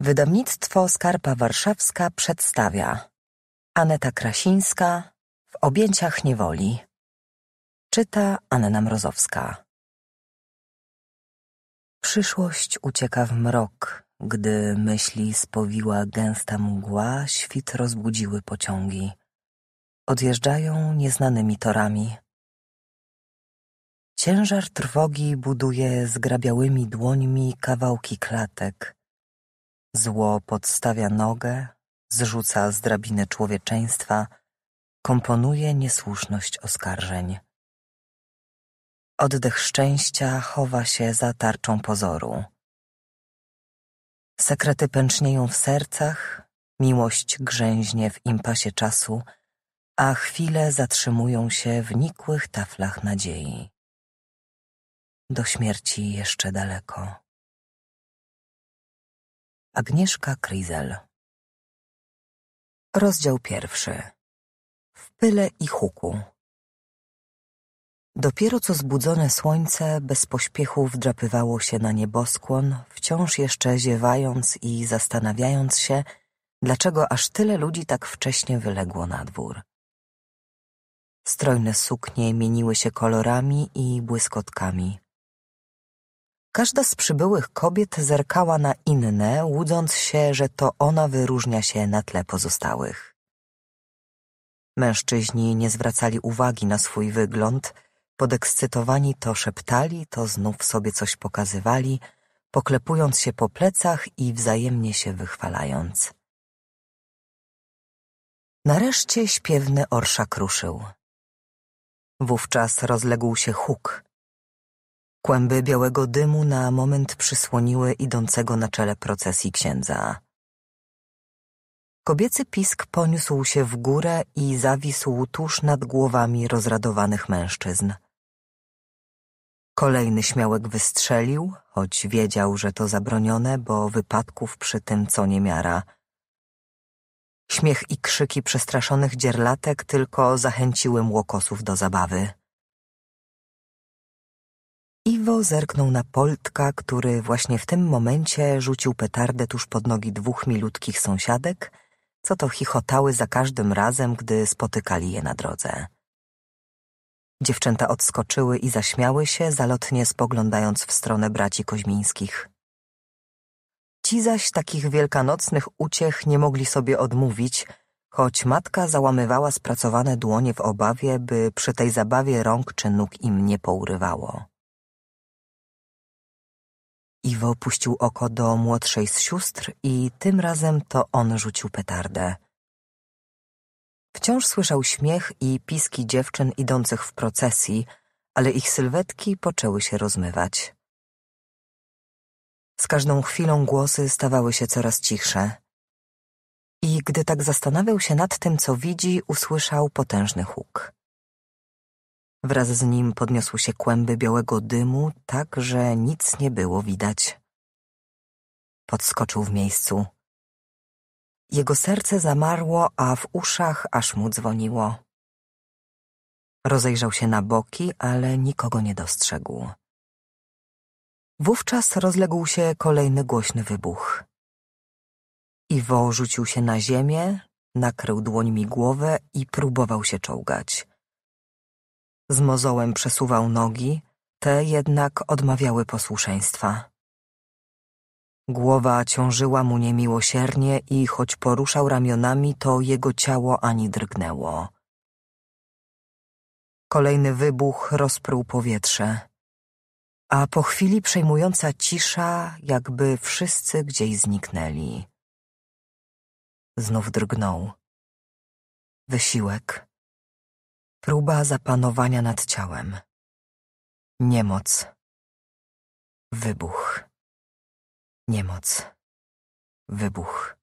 Wydawnictwo Skarpa Warszawska przedstawia Aneta Krasińska W objęciach niewoli Czyta Anna Mrozowska Przyszłość ucieka w mrok, gdy myśli spowiła gęsta mgła, świt rozbudziły pociągi. Odjeżdżają nieznanymi torami. Ciężar trwogi buduje zgrabiałymi dłońmi kawałki klatek – Zło podstawia nogę, zrzuca z drabiny człowieczeństwa, komponuje niesłuszność oskarżeń. Oddech szczęścia chowa się za tarczą pozoru. Sekrety pęcznieją w sercach, miłość grzęźnie w impasie czasu, a chwile zatrzymują się w nikłych taflach nadziei. Do śmierci jeszcze daleko. Agnieszka Kryzel. Rozdział pierwszy. W pyle i huku. Dopiero co zbudzone słońce bez pośpiechu wdrapywało się na nieboskłon, wciąż jeszcze ziewając i zastanawiając się, dlaczego aż tyle ludzi tak wcześnie wyległo na dwór. Strojne suknie mieniły się kolorami i błyskotkami. Każda z przybyłych kobiet zerkała na inne, łudząc się, że to ona wyróżnia się na tle pozostałych. Mężczyźni nie zwracali uwagi na swój wygląd, podekscytowani to szeptali, to znów sobie coś pokazywali, poklepując się po plecach i wzajemnie się wychwalając. Nareszcie śpiewny orszak ruszył. Wówczas rozległ się huk, Kłęby białego dymu na moment przysłoniły idącego na czele procesji księdza. Kobiecy pisk poniósł się w górę i zawisł tuż nad głowami rozradowanych mężczyzn. Kolejny śmiałek wystrzelił, choć wiedział, że to zabronione, bo wypadków przy tym co nie miara. Śmiech i krzyki przestraszonych dzierlatek tylko zachęciły młokosów do zabawy. Iwo zerknął na Poltka, który właśnie w tym momencie rzucił petardę tuż pod nogi dwóch milutkich sąsiadek, co to chichotały za każdym razem, gdy spotykali je na drodze. Dziewczęta odskoczyły i zaśmiały się, zalotnie spoglądając w stronę braci Koźmińskich. Ci zaś takich wielkanocnych uciech nie mogli sobie odmówić, choć matka załamywała spracowane dłonie w obawie, by przy tej zabawie rąk czy nóg im nie pourywało. Iwo puścił oko do młodszej z sióstr i tym razem to on rzucił petardę. Wciąż słyszał śmiech i piski dziewczyn idących w procesji, ale ich sylwetki poczęły się rozmywać. Z każdą chwilą głosy stawały się coraz cichsze. I gdy tak zastanawiał się nad tym, co widzi, usłyszał potężny huk. Wraz z nim podniosły się kłęby białego dymu, tak że nic nie było widać. Podskoczył w miejscu. Jego serce zamarło, a w uszach aż mu dzwoniło. Rozejrzał się na boki, ale nikogo nie dostrzegł. Wówczas rozległ się kolejny głośny wybuch. Iwo rzucił się na ziemię, nakrył dłońmi głowę i próbował się czołgać. Z mozołem przesuwał nogi, te jednak odmawiały posłuszeństwa. Głowa ciążyła mu niemiłosiernie i choć poruszał ramionami, to jego ciało ani drgnęło. Kolejny wybuch rozprył powietrze, a po chwili przejmująca cisza, jakby wszyscy gdzieś zniknęli. Znów drgnął. Wysiłek. Próba zapanowania nad ciałem. Niemoc. Wybuch. Niemoc. Wybuch.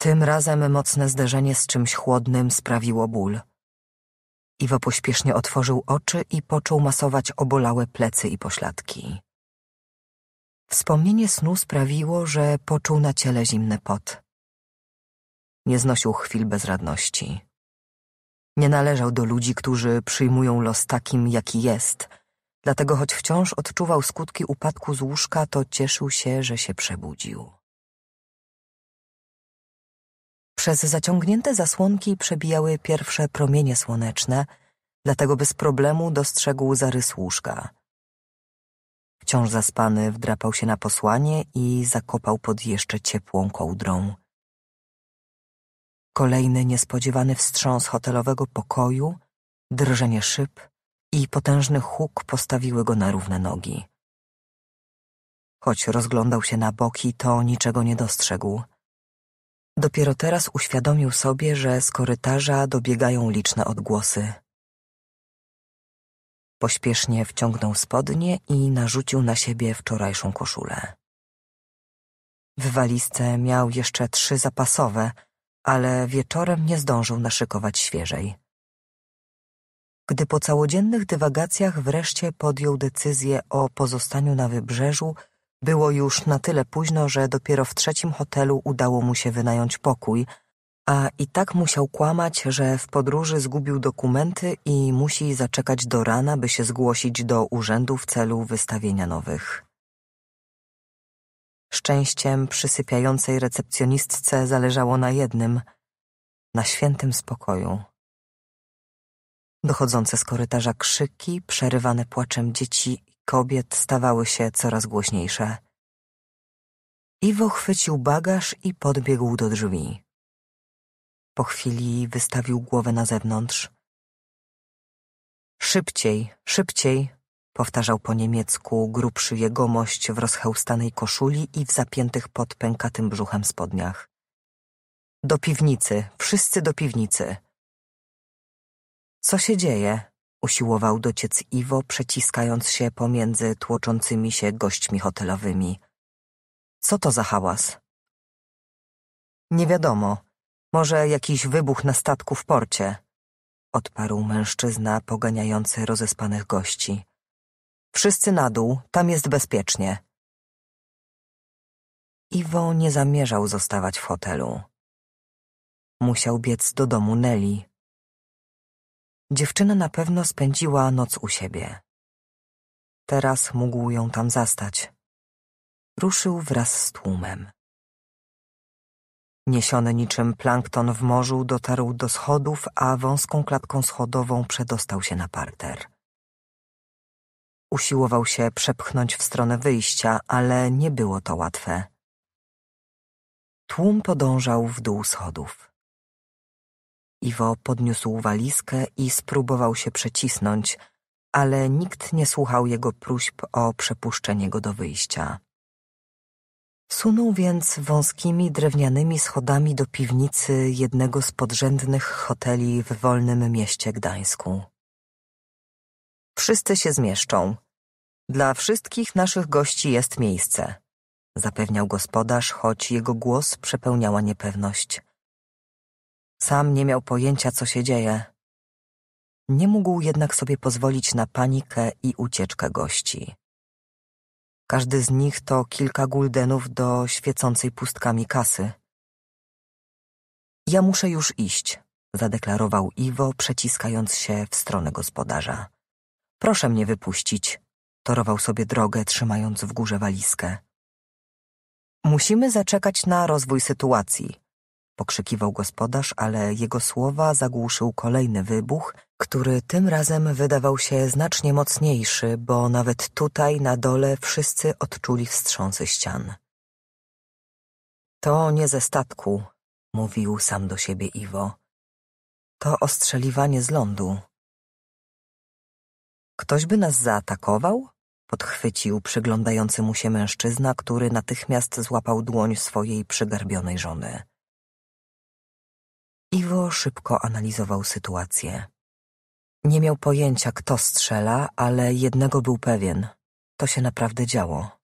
Tym razem mocne zderzenie z czymś chłodnym sprawiło ból. Iwo pośpiesznie otworzył oczy i począł masować obolałe plecy i pośladki. Wspomnienie snu sprawiło, że poczuł na ciele zimny pot. Nie znosił chwil bezradności. Nie należał do ludzi, którzy przyjmują los takim, jaki jest. Dlatego, choć wciąż odczuwał skutki upadku z łóżka, to cieszył się, że się przebudził. Przez zaciągnięte zasłonki przebijały pierwsze promienie słoneczne, dlatego bez problemu dostrzegł zarys łóżka. Wciąż zaspany wdrapał się na posłanie i zakopał pod jeszcze ciepłą kołdrą. Kolejny niespodziewany wstrząs hotelowego pokoju, drżenie szyb i potężny huk postawiły go na równe nogi. Choć rozglądał się na boki, to niczego nie dostrzegł. Dopiero teraz uświadomił sobie, że z korytarza dobiegają liczne odgłosy. Pośpiesznie wciągnął spodnie i narzucił na siebie wczorajszą koszulę. W walizce miał jeszcze trzy zapasowe – ale wieczorem nie zdążył naszykować świeżej. Gdy po całodziennych dywagacjach wreszcie podjął decyzję o pozostaniu na wybrzeżu, było już na tyle późno, że dopiero w trzecim hotelu udało mu się wynająć pokój, a i tak musiał kłamać, że w podróży zgubił dokumenty i musi zaczekać do rana, by się zgłosić do urzędu w celu wystawienia nowych. Szczęściem przysypiającej recepcjonistce zależało na jednym na świętym spokoju. Dochodzące z korytarza krzyki, przerywane płaczem dzieci i kobiet, stawały się coraz głośniejsze. Iwo chwycił bagaż i podbiegł do drzwi. Po chwili wystawił głowę na zewnątrz. Szybciej, szybciej, powtarzał po niemiecku grubszy jegomość w rozchełstanej koszuli i w zapiętych pod pękatym brzuchem spodniach. Do piwnicy, wszyscy do piwnicy. Co się dzieje? Usiłował dociec Iwo, przeciskając się pomiędzy tłoczącymi się gośćmi hotelowymi. Co to za hałas? Nie wiadomo. Może jakiś wybuch na statku w porcie, odparł mężczyzna poganiający rozespanych gości. Wszyscy na dół, tam jest bezpiecznie. Iwo nie zamierzał zostawać w hotelu. Musiał biec do domu Nelly. Dziewczyna na pewno spędziła noc u siebie. Teraz mógł ją tam zastać. Ruszył wraz z tłumem. Niesiony niczym plankton w morzu dotarł do schodów, a wąską klatką schodową przedostał się na parter. Usiłował się przepchnąć w stronę wyjścia, ale nie było to łatwe. Tłum podążał w dół schodów. Iwo podniósł walizkę i spróbował się przecisnąć, ale nikt nie słuchał jego próśb o przepuszczenie go do wyjścia. Sunął więc wąskimi drewnianymi schodami do piwnicy jednego z podrzędnych hoteli w wolnym mieście Gdańsku. Wszyscy się zmieszczą. Dla wszystkich naszych gości jest miejsce, zapewniał gospodarz, choć jego głos przepełniała niepewność. Sam nie miał pojęcia, co się dzieje. Nie mógł jednak sobie pozwolić na panikę i ucieczkę gości. Każdy z nich to kilka guldenów do świecącej pustkami kasy. Ja muszę już iść, zadeklarował Iwo, przeciskając się w stronę gospodarza. Proszę mnie wypuścić. Torował sobie drogę, trzymając w górze walizkę. Musimy zaczekać na rozwój sytuacji, pokrzykiwał gospodarz, ale jego słowa zagłuszył kolejny wybuch, który tym razem wydawał się znacznie mocniejszy, bo nawet tutaj na dole wszyscy odczuli wstrząsy ścian. To nie ze statku, mówił sam do siebie Iwo. To ostrzeliwanie z lądu. Ktoś by nas zaatakował? Podchwycił przyglądający mu się mężczyzna, który natychmiast złapał dłoń swojej przygarbionej żony. Iwo szybko analizował sytuację. Nie miał pojęcia, kto strzela, ale jednego był pewien. To się naprawdę działo.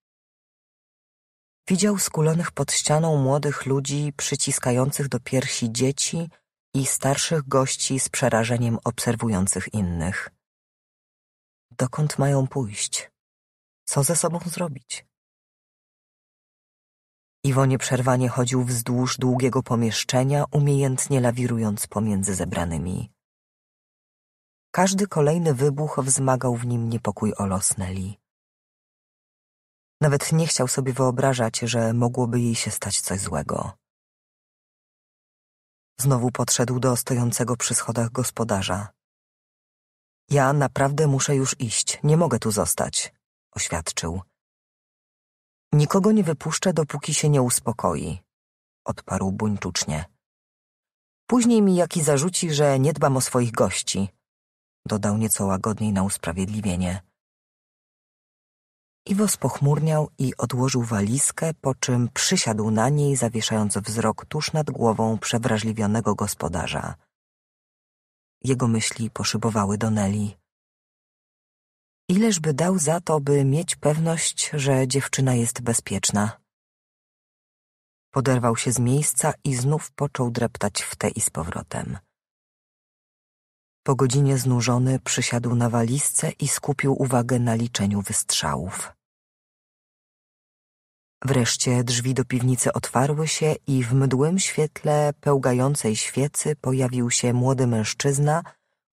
Widział skulonych pod ścianą młodych ludzi przyciskających do piersi dzieci i starszych gości z przerażeniem obserwujących innych. Dokąd mają pójść? Co ze sobą zrobić? Iwo nieprzerwanie chodził wzdłuż długiego pomieszczenia, umiejętnie lawirując pomiędzy zebranymi. Każdy kolejny wybuch wzmagał w nim niepokój o los Nelly. Nawet nie chciał sobie wyobrażać, że mogłoby jej się stać coś złego. Znowu podszedł do stojącego przy schodach gospodarza. Ja naprawdę muszę już iść, nie mogę tu zostać, oświadczył. Nikogo nie wypuszczę, dopóki się nie uspokoi, odparł buńczucznie. Później mi jaki zarzuci, że nie dbam o swoich gości, dodał nieco łagodniej na usprawiedliwienie. Iwo spochmurniał i odłożył walizkę, po czym przysiadł na niej, zawieszając wzrok tuż nad głową przewrażliwionego gospodarza. Jego myśli poszybowały do Neli. Ileżby dał za to, by mieć pewność, że dziewczyna jest bezpieczna. Poderwał się z miejsca i znów począł dreptać w te i z powrotem. Po godzinie znużony przysiadł na walizce i skupił uwagę na liczeniu wystrzałów. Wreszcie drzwi do piwnicy otwarły się i w mdłym świetle pełgającej świecy pojawił się młody mężczyzna,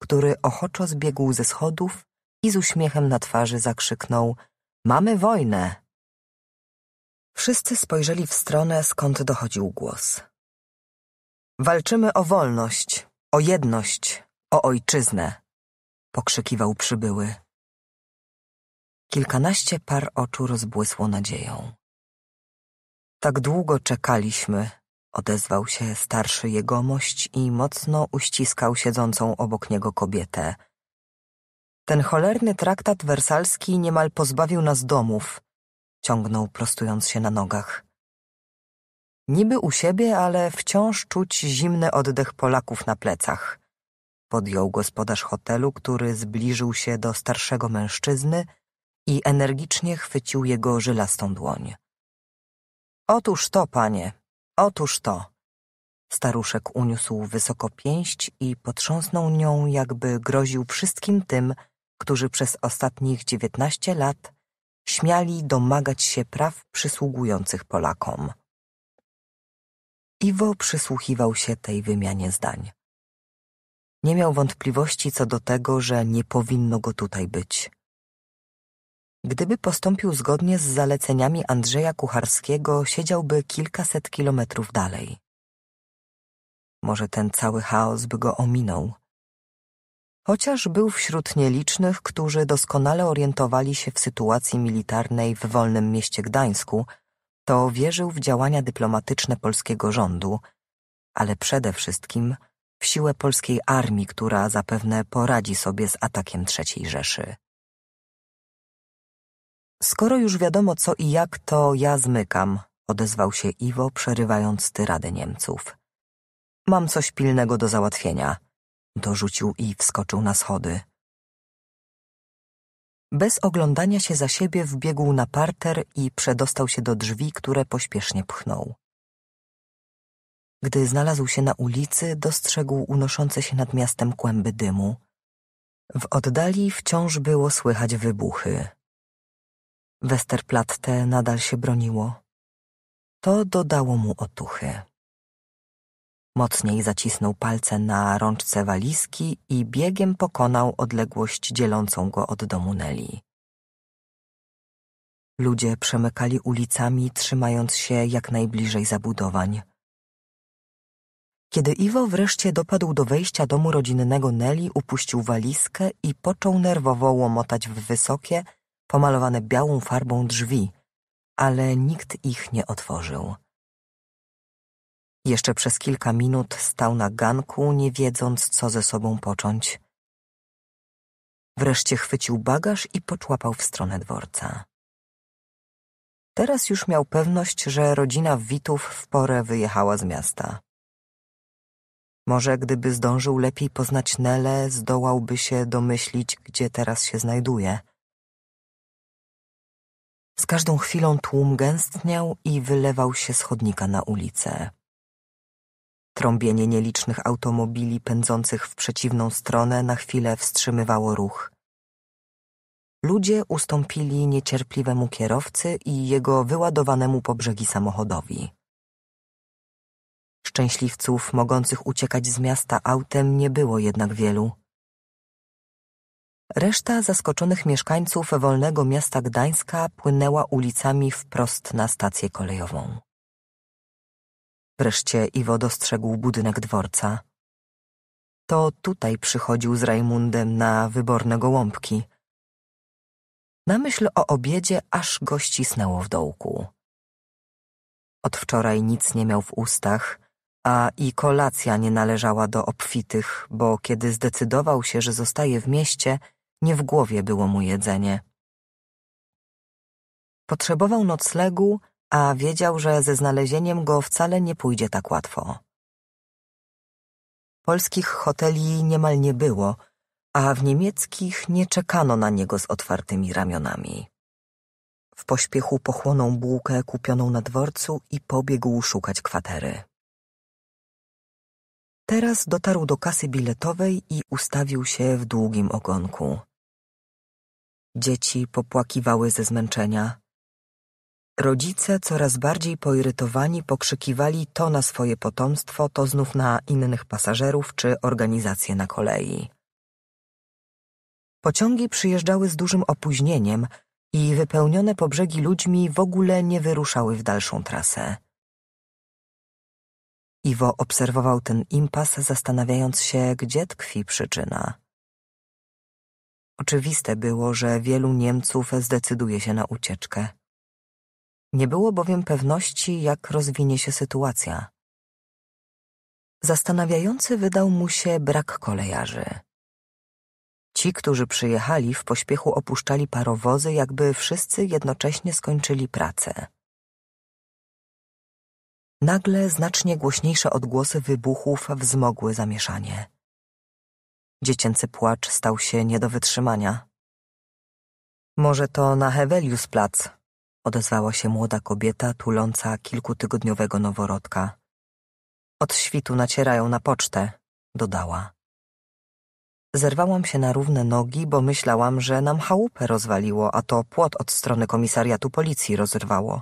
który ochoczo zbiegł ze schodów i z uśmiechem na twarzy zakrzyknął – mamy wojnę! Wszyscy spojrzeli w stronę, skąd dochodził głos. Walczymy o wolność, o jedność, o ojczyznę! pokrzykiwał przybyły. Kilkanaście par oczu rozbłysło nadzieją. Tak długo czekaliśmy — odezwał się starszy jegomość i mocno uściskał siedzącą obok niego kobietę. Ten cholerny traktat wersalski niemal pozbawił nas domów — ciągnął prostując się na nogach. Niby u siebie, ale wciąż czuć zimny oddech Polaków na plecach. Podjął gospodarz hotelu, który zbliżył się do starszego mężczyzny i energicznie chwycił jego żylastą dłoń. Otóż to, panie, otóż to. Staruszek uniósł wysoko pięść i potrząsnął nią, jakby groził wszystkim tym, którzy przez ostatnich dziewiętnaście lat śmiali domagać się praw przysługujących Polakom. Iwo przysłuchiwał się tej wymianie zdań. Nie miał wątpliwości co do tego, że nie powinno go tutaj być. Gdyby postąpił zgodnie z zaleceniami Andrzeja Kucharskiego, siedziałby kilkaset kilometrów dalej. Może ten cały chaos by go ominął. Chociaż był wśród nielicznych, którzy doskonale orientowali się w sytuacji militarnej w wolnym mieście Gdańsku, to wierzył w działania dyplomatyczne polskiego rządu, ale przede wszystkim w siłę polskiej armii, która zapewne poradzi sobie z atakiem III Rzeszy. Skoro już wiadomo co i jak, to ja zmykam, odezwał się Iwo, przerywając tyradę Niemców. Mam coś pilnego do załatwienia, dorzucił i wskoczył na schody. Bez oglądania się za siebie wbiegł na parter i przedostał się do drzwi, które pośpiesznie pchnął. Gdy znalazł się na ulicy, dostrzegł unoszące się nad miastem kłęby dymu. W oddali wciąż było słychać wybuchy. Westerplatte nadal się broniło. To dodało mu otuchy. Mocniej zacisnął palce na rączce walizki i biegiem pokonał odległość dzielącą go od domu Neli. Ludzie przemykali ulicami, trzymając się jak najbliżej zabudowań. Kiedy Iwo wreszcie dopadł do wejścia domu rodzinnego Neli, upuścił walizkę i począł nerwowo łomotać w wysokie, pomalowane białą farbą drzwi, ale nikt ich nie otworzył. Jeszcze przez kilka minut stał na ganku, nie wiedząc, co ze sobą począć. Wreszcie chwycił bagaż i poczłapał w stronę dworca. Teraz już miał pewność, że rodzina Witów w porę wyjechała z miasta. Może gdyby zdążył lepiej poznać Nelę, zdołałby się domyślić, gdzie teraz się znajduje. Z każdą chwilą tłum gęstniał i wylewał się z chodnika na ulicę. Trąbienie nielicznych automobili pędzących w przeciwną stronę na chwilę wstrzymywało ruch. Ludzie ustąpili niecierpliwemu kierowcy i jego wyładowanemu po brzegi samochodowi. Szczęśliwców mogących uciekać z miasta autem nie było jednak wielu. Reszta zaskoczonych mieszkańców wolnego miasta Gdańska płynęła ulicami wprost na stację kolejową. Wreszcie Iwo dostrzegł budynek dworca. To tutaj przychodził z Rajmundem na wyborne gołąbki. Na myśl o obiedzie aż go ścisnęło w dołku. Od wczoraj nic nie miał w ustach, a i kolacja nie należała do obfitych, bo kiedy zdecydował się, że zostaje w mieście – nie w głowie było mu jedzenie. Potrzebował noclegu, a wiedział, że ze znalezieniem go wcale nie pójdzie tak łatwo. Polskich hoteli niemal nie było, a w niemieckich nie czekano na niego z otwartymi ramionami. W pośpiechu pochłonął bułkę kupioną na dworcu i pobiegł szukać kwatery. Teraz dotarł do kasy biletowej i ustawił się w długim ogonku. Dzieci popłakiwały ze zmęczenia. Rodzice, coraz bardziej poirytowani, pokrzykiwali to na swoje potomstwo, to znów na innych pasażerów czy organizacje na kolei. Pociągi przyjeżdżały z dużym opóźnieniem i wypełnione po brzegi ludźmi w ogóle nie wyruszały w dalszą trasę. Iwo obserwował ten impas, zastanawiając się, gdzie tkwi przyczyna. Oczywiste było, że wielu Niemców zdecyduje się na ucieczkę. Nie było bowiem pewności, jak rozwinie się sytuacja. Zastanawiający wydał mu się brak kolejarzy. Ci, którzy przyjechali, w pośpiechu opuszczali parowozy, jakby wszyscy jednocześnie skończyli pracę. Nagle znacznie głośniejsze odgłosy wybuchów wzmogły zamieszanie. Dziecięcy płacz stał się nie do wytrzymania. Może to na Plac, odezwała się młoda kobieta tuląca kilkutygodniowego noworodka. Od świtu nacierają na pocztę, dodała. Zerwałam się na równe nogi, bo myślałam, że nam chałupę rozwaliło, a to płot od strony komisariatu policji rozerwało.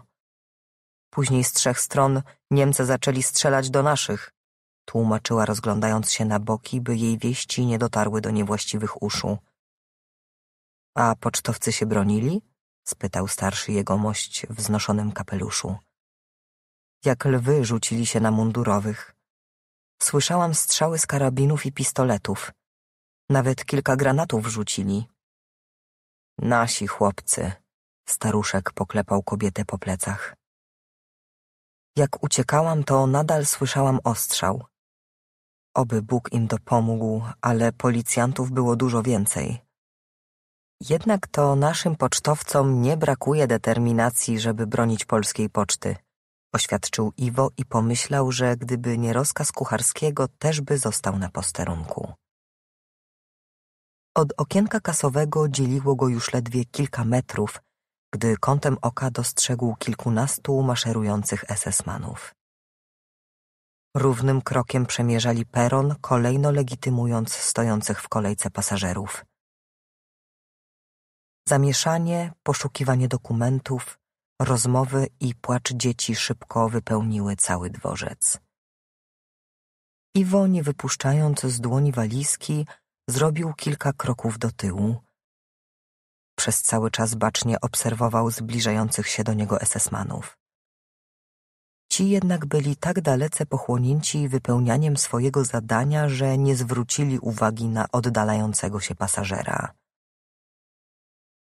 Później z trzech stron Niemcy zaczęli strzelać do naszych tłumaczyła rozglądając się na boki, by jej wieści nie dotarły do niewłaściwych uszu. A pocztowcy się bronili? spytał starszy jegomość w znoszonym kapeluszu. Jak lwy rzucili się na mundurowych. Słyszałam strzały z karabinów i pistoletów. Nawet kilka granatów rzucili. Nasi chłopcy, staruszek poklepał kobietę po plecach. Jak uciekałam, to nadal słyszałam ostrzał. Oby Bóg im dopomógł, ale policjantów było dużo więcej. Jednak to naszym pocztowcom nie brakuje determinacji, żeby bronić polskiej poczty. Oświadczył Iwo i pomyślał, że gdyby nie rozkaz kucharskiego, też by został na posterunku. Od okienka kasowego dzieliło go już ledwie kilka metrów, gdy kątem oka dostrzegł kilkunastu maszerujących SS-manów. Równym krokiem przemierzali peron, kolejno legitymując stojących w kolejce pasażerów. Zamieszanie, poszukiwanie dokumentów, rozmowy i płacz dzieci szybko wypełniły cały dworzec. Iwo, nie wypuszczając z dłoni walizki, zrobił kilka kroków do tyłu. Przez cały czas bacznie obserwował zbliżających się do niego esesmanów. Ci jednak byli tak dalece pochłonięci wypełnianiem swojego zadania, że nie zwrócili uwagi na oddalającego się pasażera.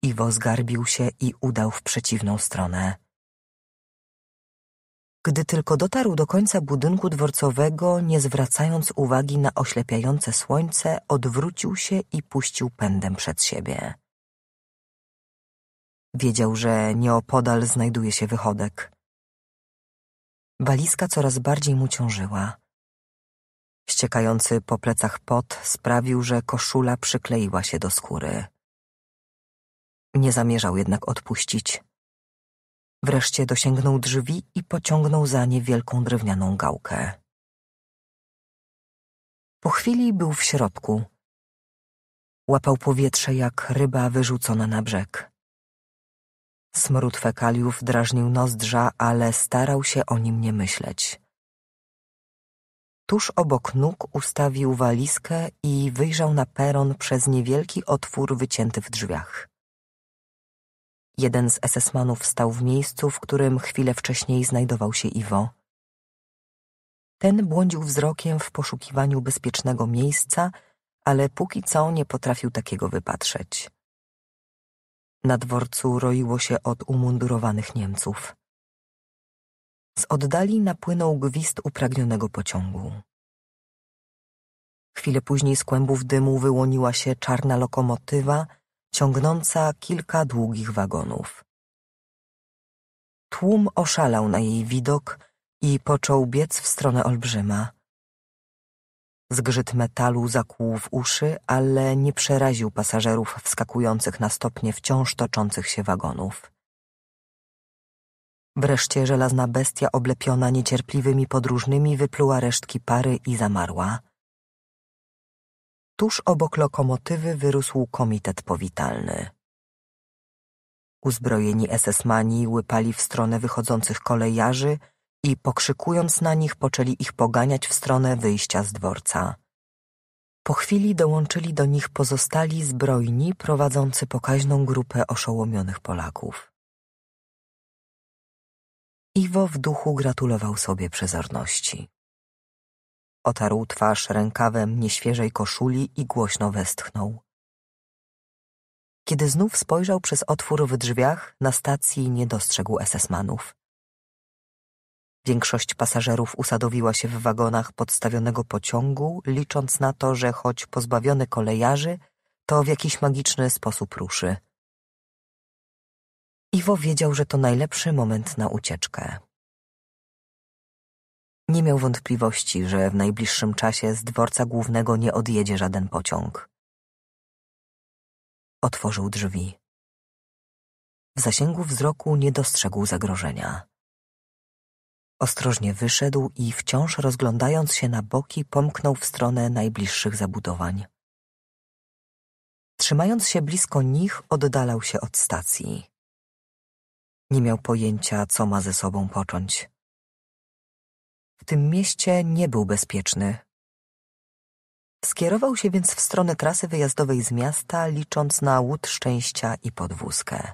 Iwo zgarbił się i udał w przeciwną stronę. Gdy tylko dotarł do końca budynku dworcowego, nie zwracając uwagi na oślepiające słońce, odwrócił się i puścił pędem przed siebie. Wiedział, że nieopodal znajduje się wychodek. Walizka coraz bardziej mu ciążyła. Ściekający po plecach pot sprawił, że koszula przykleiła się do skóry. Nie zamierzał jednak odpuścić. Wreszcie dosięgnął drzwi i pociągnął za nie wielką drewnianą gałkę. Po chwili był w środku. Łapał powietrze jak ryba wyrzucona na brzeg. Smród fekaliów drażnił nozdrza, ale starał się o nim nie myśleć. Tuż obok nóg ustawił walizkę i wyjrzał na peron przez niewielki otwór wycięty w drzwiach. Jeden z esesmanów stał w miejscu, w którym chwilę wcześniej znajdował się Iwo. Ten błądził wzrokiem w poszukiwaniu bezpiecznego miejsca, ale póki co nie potrafił takiego wypatrzeć. Na dworcu roiło się od umundurowanych Niemców. Z oddali napłynął gwizd upragnionego pociągu. Chwilę później z kłębów dymu wyłoniła się czarna lokomotywa, ciągnąca kilka długich wagonów. Tłum oszalał na jej widok i począł biec w stronę olbrzyma. Zgrzyt metalu zakłuł w uszy, ale nie przeraził pasażerów wskakujących na stopnie wciąż toczących się wagonów. Wreszcie żelazna bestia oblepiona niecierpliwymi podróżnymi wypluła resztki pary i zamarła. Tuż obok lokomotywy wyrósł komitet powitalny. Uzbrojeni esesmani łypali w stronę wychodzących kolejarzy – i pokrzykując na nich, poczęli ich poganiać w stronę wyjścia z dworca. Po chwili dołączyli do nich pozostali zbrojni prowadzący pokaźną grupę oszołomionych Polaków. Iwo w duchu gratulował sobie przezorności. Otarł twarz rękawem nieświeżej koszuli i głośno westchnął. Kiedy znów spojrzał przez otwór w drzwiach, na stacji nie dostrzegł esesmanów. Większość pasażerów usadowiła się w wagonach podstawionego pociągu, licząc na to, że choć pozbawiony kolejarzy, to w jakiś magiczny sposób ruszy. Iwo wiedział, że to najlepszy moment na ucieczkę. Nie miał wątpliwości, że w najbliższym czasie z dworca głównego nie odjedzie żaden pociąg. Otworzył drzwi. W zasięgu wzroku nie dostrzegł zagrożenia. Ostrożnie wyszedł i wciąż rozglądając się na boki, pomknął w stronę najbliższych zabudowań. Trzymając się blisko nich, oddalał się od stacji. Nie miał pojęcia, co ma ze sobą począć. W tym mieście nie był bezpieczny. Skierował się więc w stronę trasy wyjazdowej z miasta, licząc na łód szczęścia i podwózkę.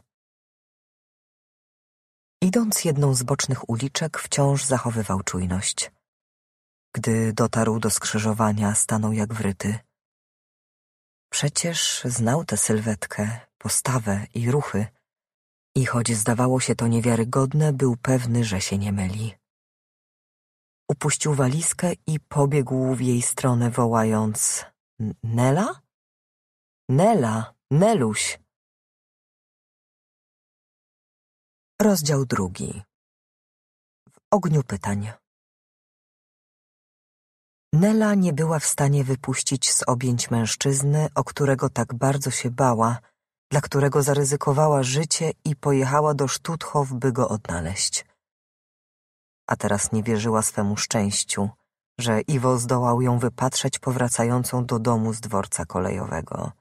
Idąc jedną z bocznych uliczek, wciąż zachowywał czujność. Gdy dotarł do skrzyżowania, stanął jak wryty. Przecież znał tę sylwetkę, postawę i ruchy. I choć zdawało się to niewiarygodne, był pewny, że się nie myli. Upuścił walizkę i pobiegł w jej stronę, wołając: Nela? Nela, Neluś! Rozdział drugi. W ogniu pytań. Nela nie była w stanie wypuścić z objęć mężczyzny, o którego tak bardzo się bała, dla którego zaryzykowała życie i pojechała do Sztutchow, by go odnaleźć. A teraz nie wierzyła swemu szczęściu, że Iwo zdołał ją wypatrzeć powracającą do domu z dworca kolejowego.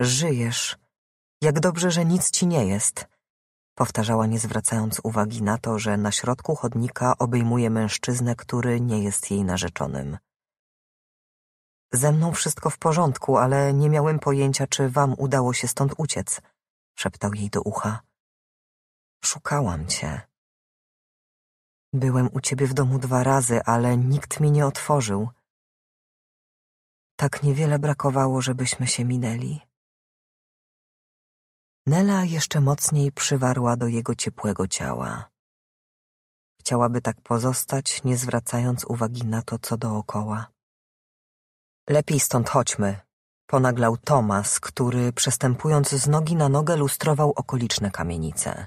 Żyjesz. Jak dobrze, że nic ci nie jest – Powtarzała nie zwracając uwagi na to, że na środku chodnika obejmuje mężczyznę, który nie jest jej narzeczonym. Ze mną wszystko w porządku, ale nie miałem pojęcia, czy wam udało się stąd uciec, szeptał jej do ucha. Szukałam cię. Byłem u ciebie w domu dwa razy, ale nikt mi nie otworzył. Tak niewiele brakowało, żebyśmy się minęli. Nela jeszcze mocniej przywarła do jego ciepłego ciała. Chciałaby tak pozostać, nie zwracając uwagi na to, co dookoła. Lepiej stąd chodźmy, ponaglał Tomas, który, przestępując z nogi na nogę, lustrował okoliczne kamienice.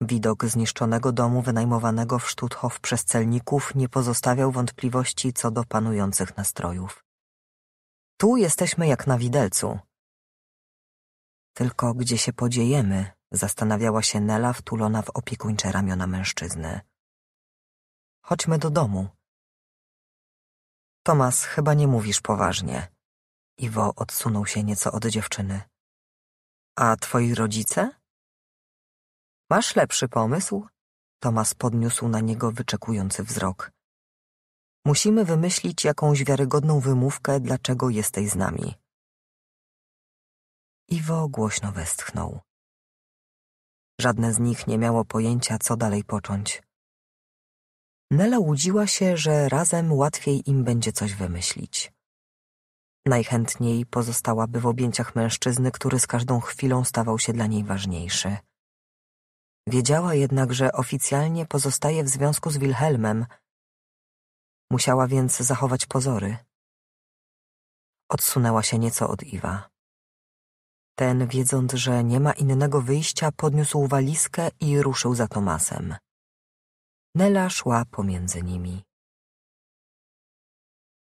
Widok zniszczonego domu wynajmowanego w Sztuthof przez celników nie pozostawiał wątpliwości co do panujących nastrojów. Tu jesteśmy jak na widelcu, tylko gdzie się podziejemy? Zastanawiała się Nela wtulona w opiekuńcze ramiona mężczyzny. Chodźmy do domu. Tomas, chyba nie mówisz poważnie. Iwo odsunął się nieco od dziewczyny. A twoi rodzice? Masz lepszy pomysł? Tomas podniósł na niego wyczekujący wzrok. Musimy wymyślić jakąś wiarygodną wymówkę, dlaczego jesteś z nami. Iwo głośno westchnął. Żadne z nich nie miało pojęcia, co dalej począć. Nela łudziła się, że razem łatwiej im będzie coś wymyślić. Najchętniej pozostałaby w objęciach mężczyzny, który z każdą chwilą stawał się dla niej ważniejszy. Wiedziała jednak, że oficjalnie pozostaje w związku z Wilhelmem. Musiała więc zachować pozory. Odsunęła się nieco od Iwa. Ten, wiedząc, że nie ma innego wyjścia, podniósł walizkę i ruszył za Tomasem. Nela szła pomiędzy nimi.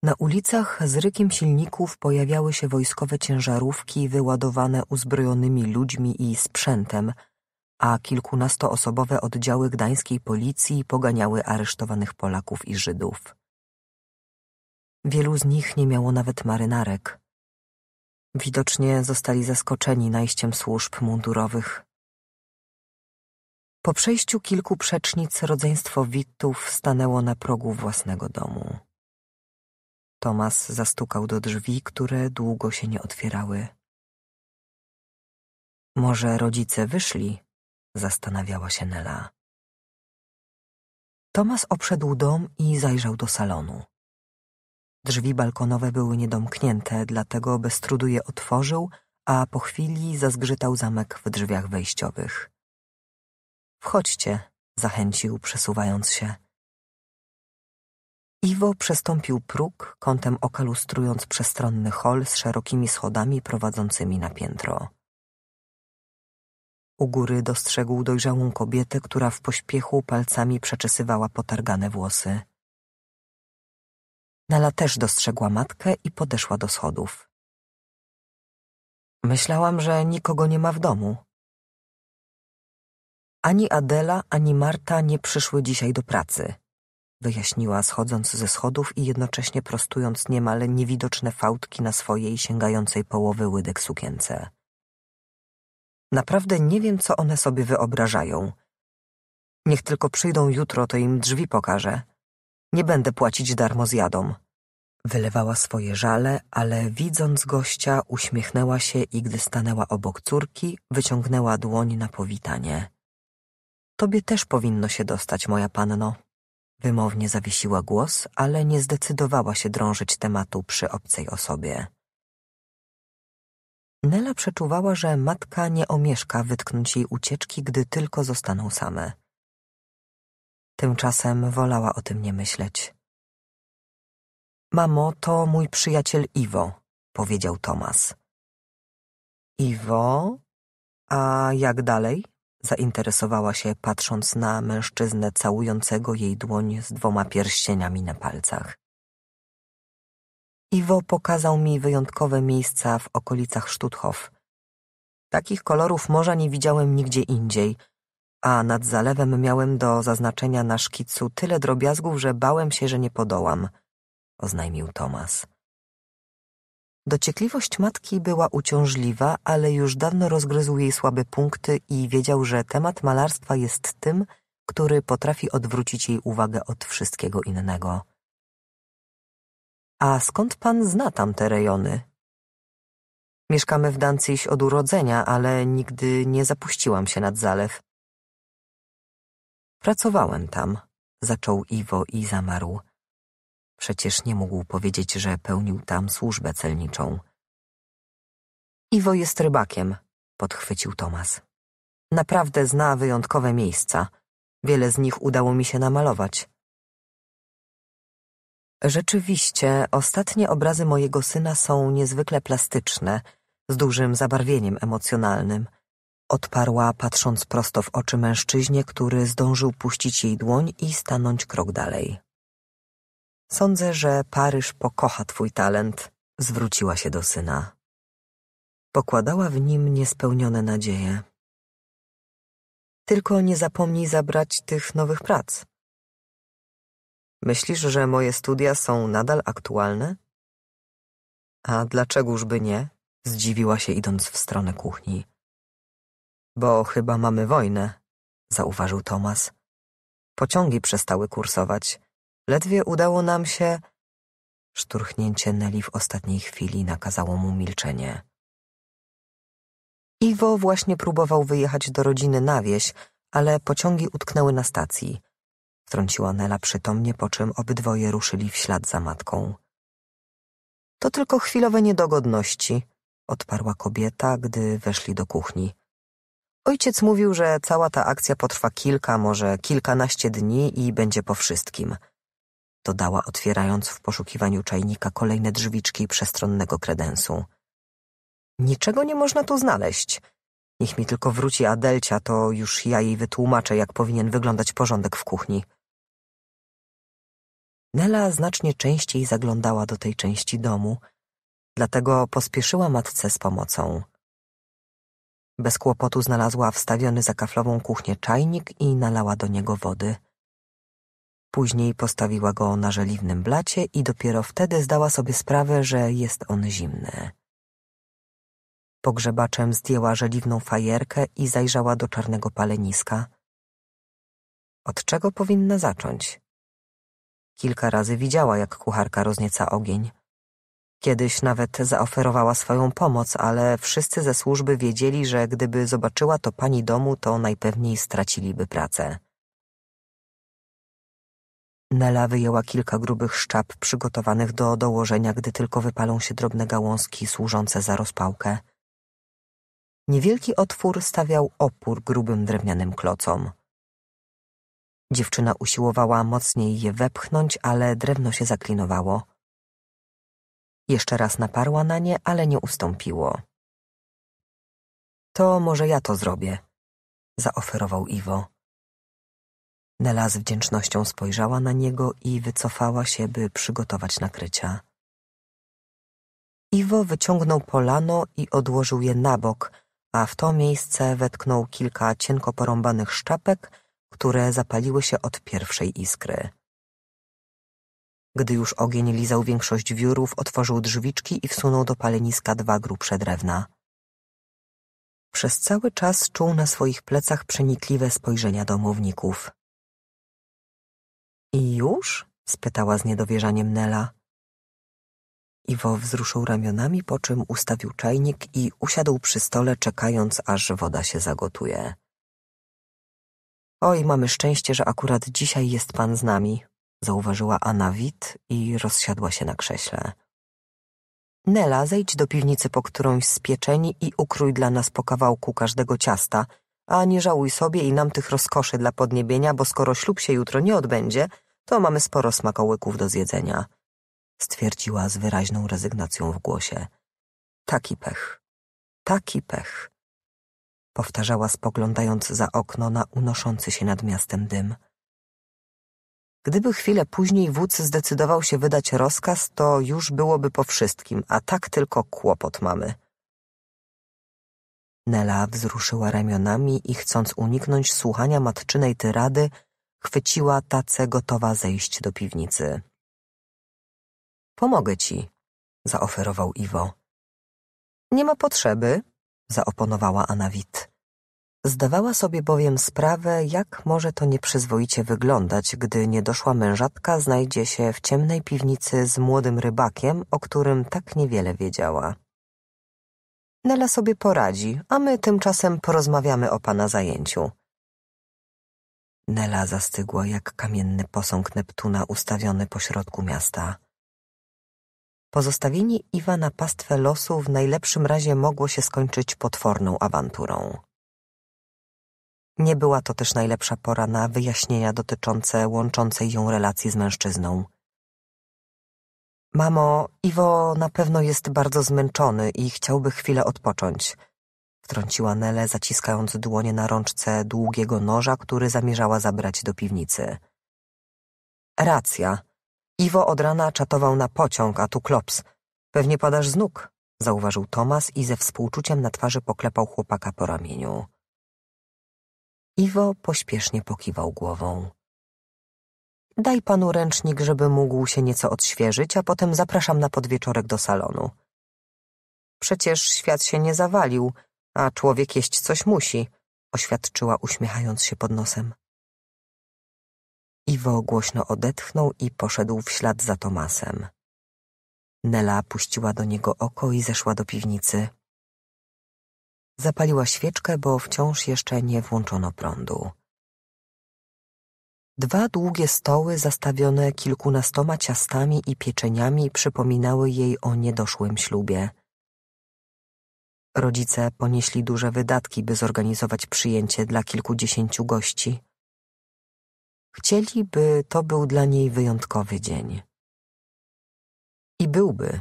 Na ulicach z rykiem silników pojawiały się wojskowe ciężarówki wyładowane uzbrojonymi ludźmi i sprzętem, a kilkunastoosobowe oddziały gdańskiej policji poganiały aresztowanych Polaków i Żydów. Wielu z nich nie miało nawet marynarek. Widocznie zostali zaskoczeni najściem służb mundurowych. Po przejściu kilku przecznic rodzeństwo Wittów stanęło na progu własnego domu. Tomas zastukał do drzwi, które długo się nie otwierały. Może rodzice wyszli? zastanawiała się Nela. Tomas obszedł dom i zajrzał do salonu. Drzwi balkonowe były niedomknięte, dlatego bez trudu je otworzył, a po chwili zazgrzytał zamek w drzwiach wejściowych. Wchodźcie, zachęcił, przesuwając się. Iwo przestąpił próg, kątem oka lustrując przestronny hol z szerokimi schodami prowadzącymi na piętro. U góry dostrzegł dojrzałą kobietę, która w pośpiechu palcami przeczesywała potargane włosy. Nala też dostrzegła matkę i podeszła do schodów. Myślałam, że nikogo nie ma w domu. Ani Adela, ani Marta nie przyszły dzisiaj do pracy, wyjaśniła schodząc ze schodów i jednocześnie prostując niemal niewidoczne fałdki na swojej sięgającej połowy łydek sukience. Naprawdę nie wiem, co one sobie wyobrażają. Niech tylko przyjdą jutro, to im drzwi pokażę. Nie będę płacić darmo zjadom. Wylewała swoje żale, ale widząc gościa, uśmiechnęła się i gdy stanęła obok córki, wyciągnęła dłoń na powitanie. Tobie też powinno się dostać, moja panno. Wymownie zawiesiła głos, ale nie zdecydowała się drążyć tematu przy obcej osobie. Nela przeczuwała, że matka nie omieszka wytknąć jej ucieczki, gdy tylko zostaną same. Tymczasem wolała o tym nie myśleć. Mamo, to mój przyjaciel Iwo, powiedział Tomas. Iwo? A jak dalej? Zainteresowała się, patrząc na mężczyznę całującego jej dłoń z dwoma pierścieniami na palcach. Iwo pokazał mi wyjątkowe miejsca w okolicach Sztuthof. Takich kolorów morza nie widziałem nigdzie indziej – a nad zalewem miałem do zaznaczenia na szkicu tyle drobiazgów, że bałem się, że nie podołam, oznajmił Tomas. Dociekliwość matki była uciążliwa, ale już dawno rozgryzł jej słabe punkty i wiedział, że temat malarstwa jest tym, który potrafi odwrócić jej uwagę od wszystkiego innego. A skąd pan zna tamte rejony? Mieszkamy w Dancyś od urodzenia, ale nigdy nie zapuściłam się nad zalew. Pracowałem tam, zaczął Iwo i zamarł. Przecież nie mógł powiedzieć, że pełnił tam służbę celniczą. Iwo jest rybakiem, podchwycił Tomas. Naprawdę zna wyjątkowe miejsca. Wiele z nich udało mi się namalować. Rzeczywiście, ostatnie obrazy mojego syna są niezwykle plastyczne, z dużym zabarwieniem emocjonalnym – odparła, patrząc prosto w oczy mężczyźnie, który zdążył puścić jej dłoń i stanąć krok dalej. Sądzę, że Paryż pokocha twój talent, zwróciła się do syna. Pokładała w nim niespełnione nadzieje. Tylko nie zapomnij zabrać tych nowych prac. Myślisz, że moje studia są nadal aktualne? A dlaczegożby nie? Zdziwiła się idąc w stronę kuchni. Bo chyba mamy wojnę, zauważył Tomas. Pociągi przestały kursować. Ledwie udało nam się... Szturchnięcie Neli w ostatniej chwili nakazało mu milczenie. Iwo właśnie próbował wyjechać do rodziny na wieś, ale pociągi utknęły na stacji. Wtrąciła Nela przytomnie, po czym obydwoje ruszyli w ślad za matką. To tylko chwilowe niedogodności, odparła kobieta, gdy weszli do kuchni. Ojciec mówił, że cała ta akcja potrwa kilka, może kilkanaście dni i będzie po wszystkim. Dodała, otwierając w poszukiwaniu czajnika kolejne drzwiczki przestronnego kredensu. Niczego nie można tu znaleźć. Niech mi tylko wróci Adelcia, to już ja jej wytłumaczę, jak powinien wyglądać porządek w kuchni. Nela znacznie częściej zaglądała do tej części domu, dlatego pospieszyła matce z pomocą. Bez kłopotu znalazła wstawiony za kaflową kuchnię czajnik i nalała do niego wody. Później postawiła go na żeliwnym blacie i dopiero wtedy zdała sobie sprawę, że jest on zimny. Pogrzebaczem zdjęła żeliwną fajerkę i zajrzała do czarnego paleniska. Od czego powinna zacząć? Kilka razy widziała, jak kucharka roznieca ogień. Kiedyś nawet zaoferowała swoją pomoc, ale wszyscy ze służby wiedzieli, że gdyby zobaczyła to pani domu, to najpewniej straciliby pracę. Nela wyjęła kilka grubych szczap przygotowanych do dołożenia, gdy tylko wypalą się drobne gałązki służące za rozpałkę. Niewielki otwór stawiał opór grubym drewnianym klocom. Dziewczyna usiłowała mocniej je wepchnąć, ale drewno się zaklinowało. Jeszcze raz naparła na nie, ale nie ustąpiło. To może ja to zrobię, zaoferował Iwo. Nela z wdzięcznością spojrzała na niego i wycofała się, by przygotować nakrycia. Iwo wyciągnął polano i odłożył je na bok, a w to miejsce wetknął kilka cienko porąbanych szczapek, które zapaliły się od pierwszej iskry. Gdy już ogień lizał większość wiórów, otworzył drzwiczki i wsunął do paleniska dwa grubsze drewna. Przez cały czas czuł na swoich plecach przenikliwe spojrzenia domowników. I już? spytała z niedowierzaniem Nela. Iwo wzruszył ramionami, po czym ustawił czajnik i usiadł przy stole, czekając, aż woda się zagotuje. Oj, mamy szczęście, że akurat dzisiaj jest pan z nami, zauważyła Anna Witt i rozsiadła się na krześle. Nela, zejdź do piwnicy po którąś z pieczeni i ukrój dla nas po kawałku każdego ciasta, a nie żałuj sobie i nam tych rozkoszy dla podniebienia, bo skoro ślub się jutro nie odbędzie, to mamy sporo smakołyków do zjedzenia. Stwierdziła z wyraźną rezygnacją w głosie. Taki pech. Taki pech. Powtarzała spoglądając za okno na unoszący się nad miastem dym. Gdyby chwilę później wódz zdecydował się wydać rozkaz, to już byłoby po wszystkim, a tak tylko kłopot mamy. Nela wzruszyła ramionami i chcąc uniknąć słuchania matczynej tyrady, chwyciła tacę gotowa zejść do piwnicy. Pomogę ci, zaoferował Iwo. Nie ma potrzeby, zaoponowała Anawit. Zdawała sobie bowiem sprawę, jak może to nieprzyzwoicie wyglądać, gdy niedoszła mężatka znajdzie się w ciemnej piwnicy z młodym rybakiem, o którym tak niewiele wiedziała. Nela sobie poradzi, a my tymczasem porozmawiamy o pana zajęciu. Nela zastygła jak kamienny posąg Neptuna ustawiony pośrodku miasta. Pozostawienie Iwa na pastwę losu w najlepszym razie mogło się skończyć potworną awanturą. Nie była to też najlepsza pora na wyjaśnienia dotyczące łączącej ją relacji z mężczyzną. Mamo, Iwo na pewno jest bardzo zmęczony i chciałby chwilę odpocząć. Wtrąciła Nele, zaciskając dłonie na rączce długiego noża, który zamierzała zabrać do piwnicy. Racja. Iwo od rana czatował na pociąg, a tu klops. Pewnie padasz z nóg, zauważył Tomas i ze współczuciem na twarzy poklepał chłopaka po ramieniu. Iwo pośpiesznie pokiwał głową. Daj panu ręcznik, żeby mógł się nieco odświeżyć, a potem zapraszam na podwieczorek do salonu. Przecież świat się nie zawalił, a człowiek jeść coś musi, oświadczyła uśmiechając się pod nosem. Iwo głośno odetchnął i poszedł w ślad za Tomasem. Nela puściła do niego oko i zeszła do piwnicy. Zapaliła świeczkę, bo wciąż jeszcze nie włączono prądu. Dwa długie stoły zastawione kilkunastoma ciastami i pieczeniami przypominały jej o niedoszłym ślubie. Rodzice ponieśli duże wydatki, by zorganizować przyjęcie dla kilkudziesięciu gości. Chcieli, by to był dla niej wyjątkowy dzień. I byłby,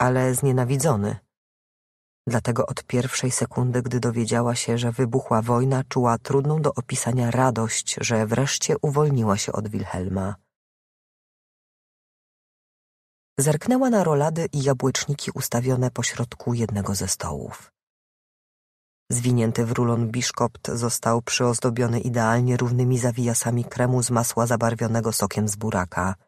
ale znienawidzony Dlatego od pierwszej sekundy, gdy dowiedziała się, że wybuchła wojna, czuła trudną do opisania radość, że wreszcie uwolniła się od Wilhelma. Zerknęła na rolady i jabłeczniki ustawione pośrodku jednego ze stołów. Zwinięty w rulon biszkopt został przyozdobiony idealnie równymi zawijasami kremu z masła zabarwionego sokiem z buraka –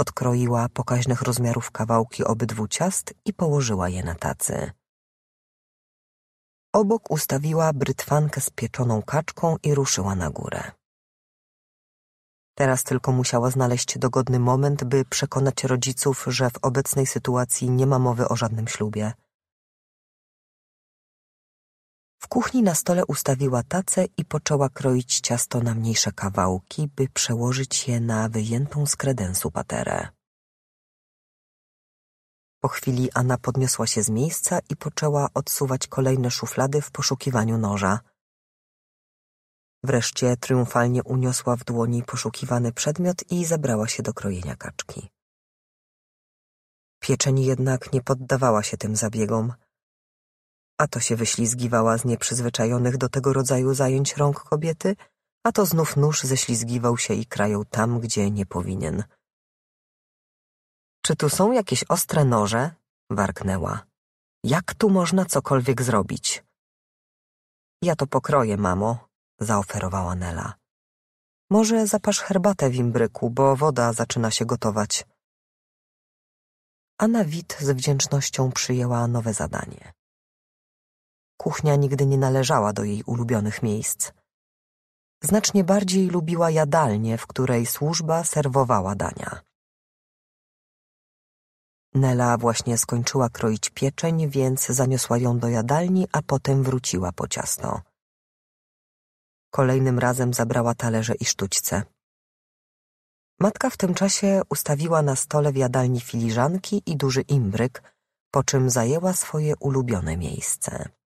odkroiła pokaźnych rozmiarów kawałki obydwu ciast i położyła je na tacy. Obok ustawiła brytwankę z pieczoną kaczką i ruszyła na górę. Teraz tylko musiała znaleźć dogodny moment, by przekonać rodziców, że w obecnej sytuacji nie ma mowy o żadnym ślubie – w kuchni na stole ustawiła tacę i poczęła kroić ciasto na mniejsze kawałki, by przełożyć je na wyjętą z kredensu paterę. Po chwili Anna podniosła się z miejsca i poczęła odsuwać kolejne szuflady w poszukiwaniu noża. Wreszcie triumfalnie uniosła w dłoni poszukiwany przedmiot i zabrała się do krojenia kaczki. Pieczeń jednak nie poddawała się tym zabiegom – a to się wyślizgiwała z nieprzyzwyczajonych do tego rodzaju zajęć rąk kobiety, a to znów nóż ześlizgiwał się i krajał tam, gdzie nie powinien. Czy tu są jakieś ostre noże? warknęła. Jak tu można cokolwiek zrobić? Ja to pokroję, mamo, zaoferowała Nela. Może zapasz herbatę w imbryku, bo woda zaczyna się gotować. Anna Wit z wdzięcznością przyjęła nowe zadanie. Kuchnia nigdy nie należała do jej ulubionych miejsc. Znacznie bardziej lubiła jadalnię, w której służba serwowała dania. Nela właśnie skończyła kroić pieczeń, więc zaniosła ją do jadalni, a potem wróciła po ciasno. Kolejnym razem zabrała talerze i sztućce. Matka w tym czasie ustawiła na stole w jadalni filiżanki i duży imbryk, po czym zajęła swoje ulubione miejsce.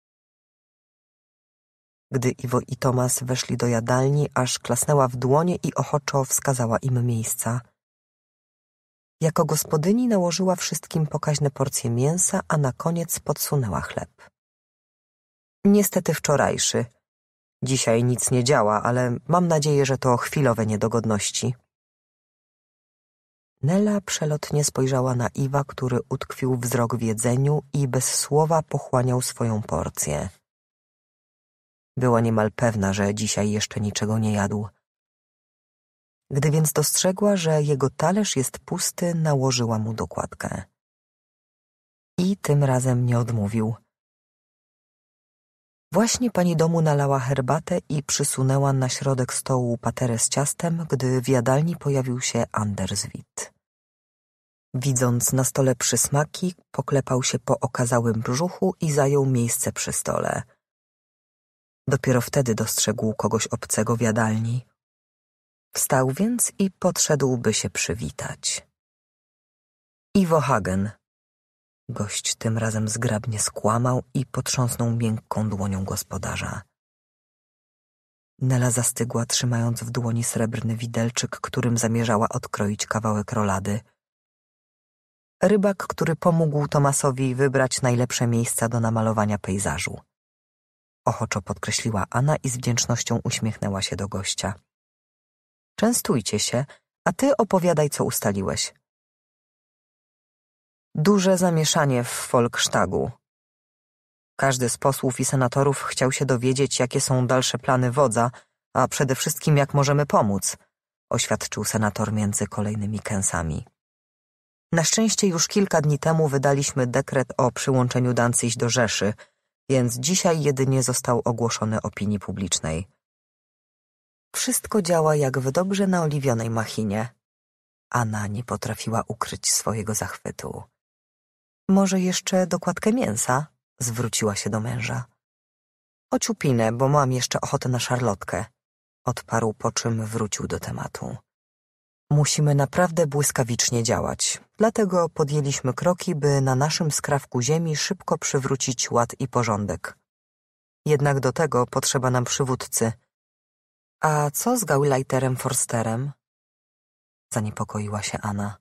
Gdy Iwo i Tomas weszli do jadalni, aż klasnęła w dłonie i ochoczo wskazała im miejsca. Jako gospodyni nałożyła wszystkim pokaźne porcje mięsa, a na koniec podsunęła chleb. Niestety wczorajszy. Dzisiaj nic nie działa, ale mam nadzieję, że to chwilowe niedogodności. Nela przelotnie spojrzała na Iwa, który utkwił wzrok w jedzeniu i bez słowa pochłaniał swoją porcję. Była niemal pewna, że dzisiaj jeszcze niczego nie jadł. Gdy więc dostrzegła, że jego talerz jest pusty, nałożyła mu dokładkę. I tym razem nie odmówił. Właśnie pani domu nalała herbatę i przysunęła na środek stołu paterę z ciastem, gdy w jadalni pojawił się Anders Witt. Widząc na stole przysmaki, poklepał się po okazałym brzuchu i zajął miejsce przy stole – Dopiero wtedy dostrzegł kogoś obcego w jadalni. Wstał więc i podszedł, by się przywitać. Iwo Hagen. Gość tym razem zgrabnie skłamał i potrząsnął miękką dłonią gospodarza. Nela zastygła, trzymając w dłoni srebrny widelczyk, którym zamierzała odkroić kawałek rolady. Rybak, który pomógł Tomasowi wybrać najlepsze miejsca do namalowania pejzażu. — ochoczo podkreśliła Anna i z wdzięcznością uśmiechnęła się do gościa. — Częstujcie się, a ty opowiadaj, co ustaliłeś. Duże zamieszanie w Folksztagu. Każdy z posłów i senatorów chciał się dowiedzieć, jakie są dalsze plany wodza, a przede wszystkim jak możemy pomóc, oświadczył senator między kolejnymi kęsami. Na szczęście już kilka dni temu wydaliśmy dekret o przyłączeniu Dancyś do Rzeszy – więc dzisiaj jedynie został ogłoszony opinii publicznej. Wszystko działa jak w dobrze naoliwionej machinie. Anna nie potrafiła ukryć swojego zachwytu. Może jeszcze dokładkę mięsa? Zwróciła się do męża. Ociupinę, bo mam jeszcze ochotę na szarlotkę. Odparł, po czym wrócił do tematu. Musimy naprawdę błyskawicznie działać. Dlatego podjęliśmy kroki, by na naszym skrawku ziemi szybko przywrócić ład i porządek. Jednak do tego potrzeba nam przywódcy. A co z Gauleiterem Forsterem? Zaniepokoiła się Anna.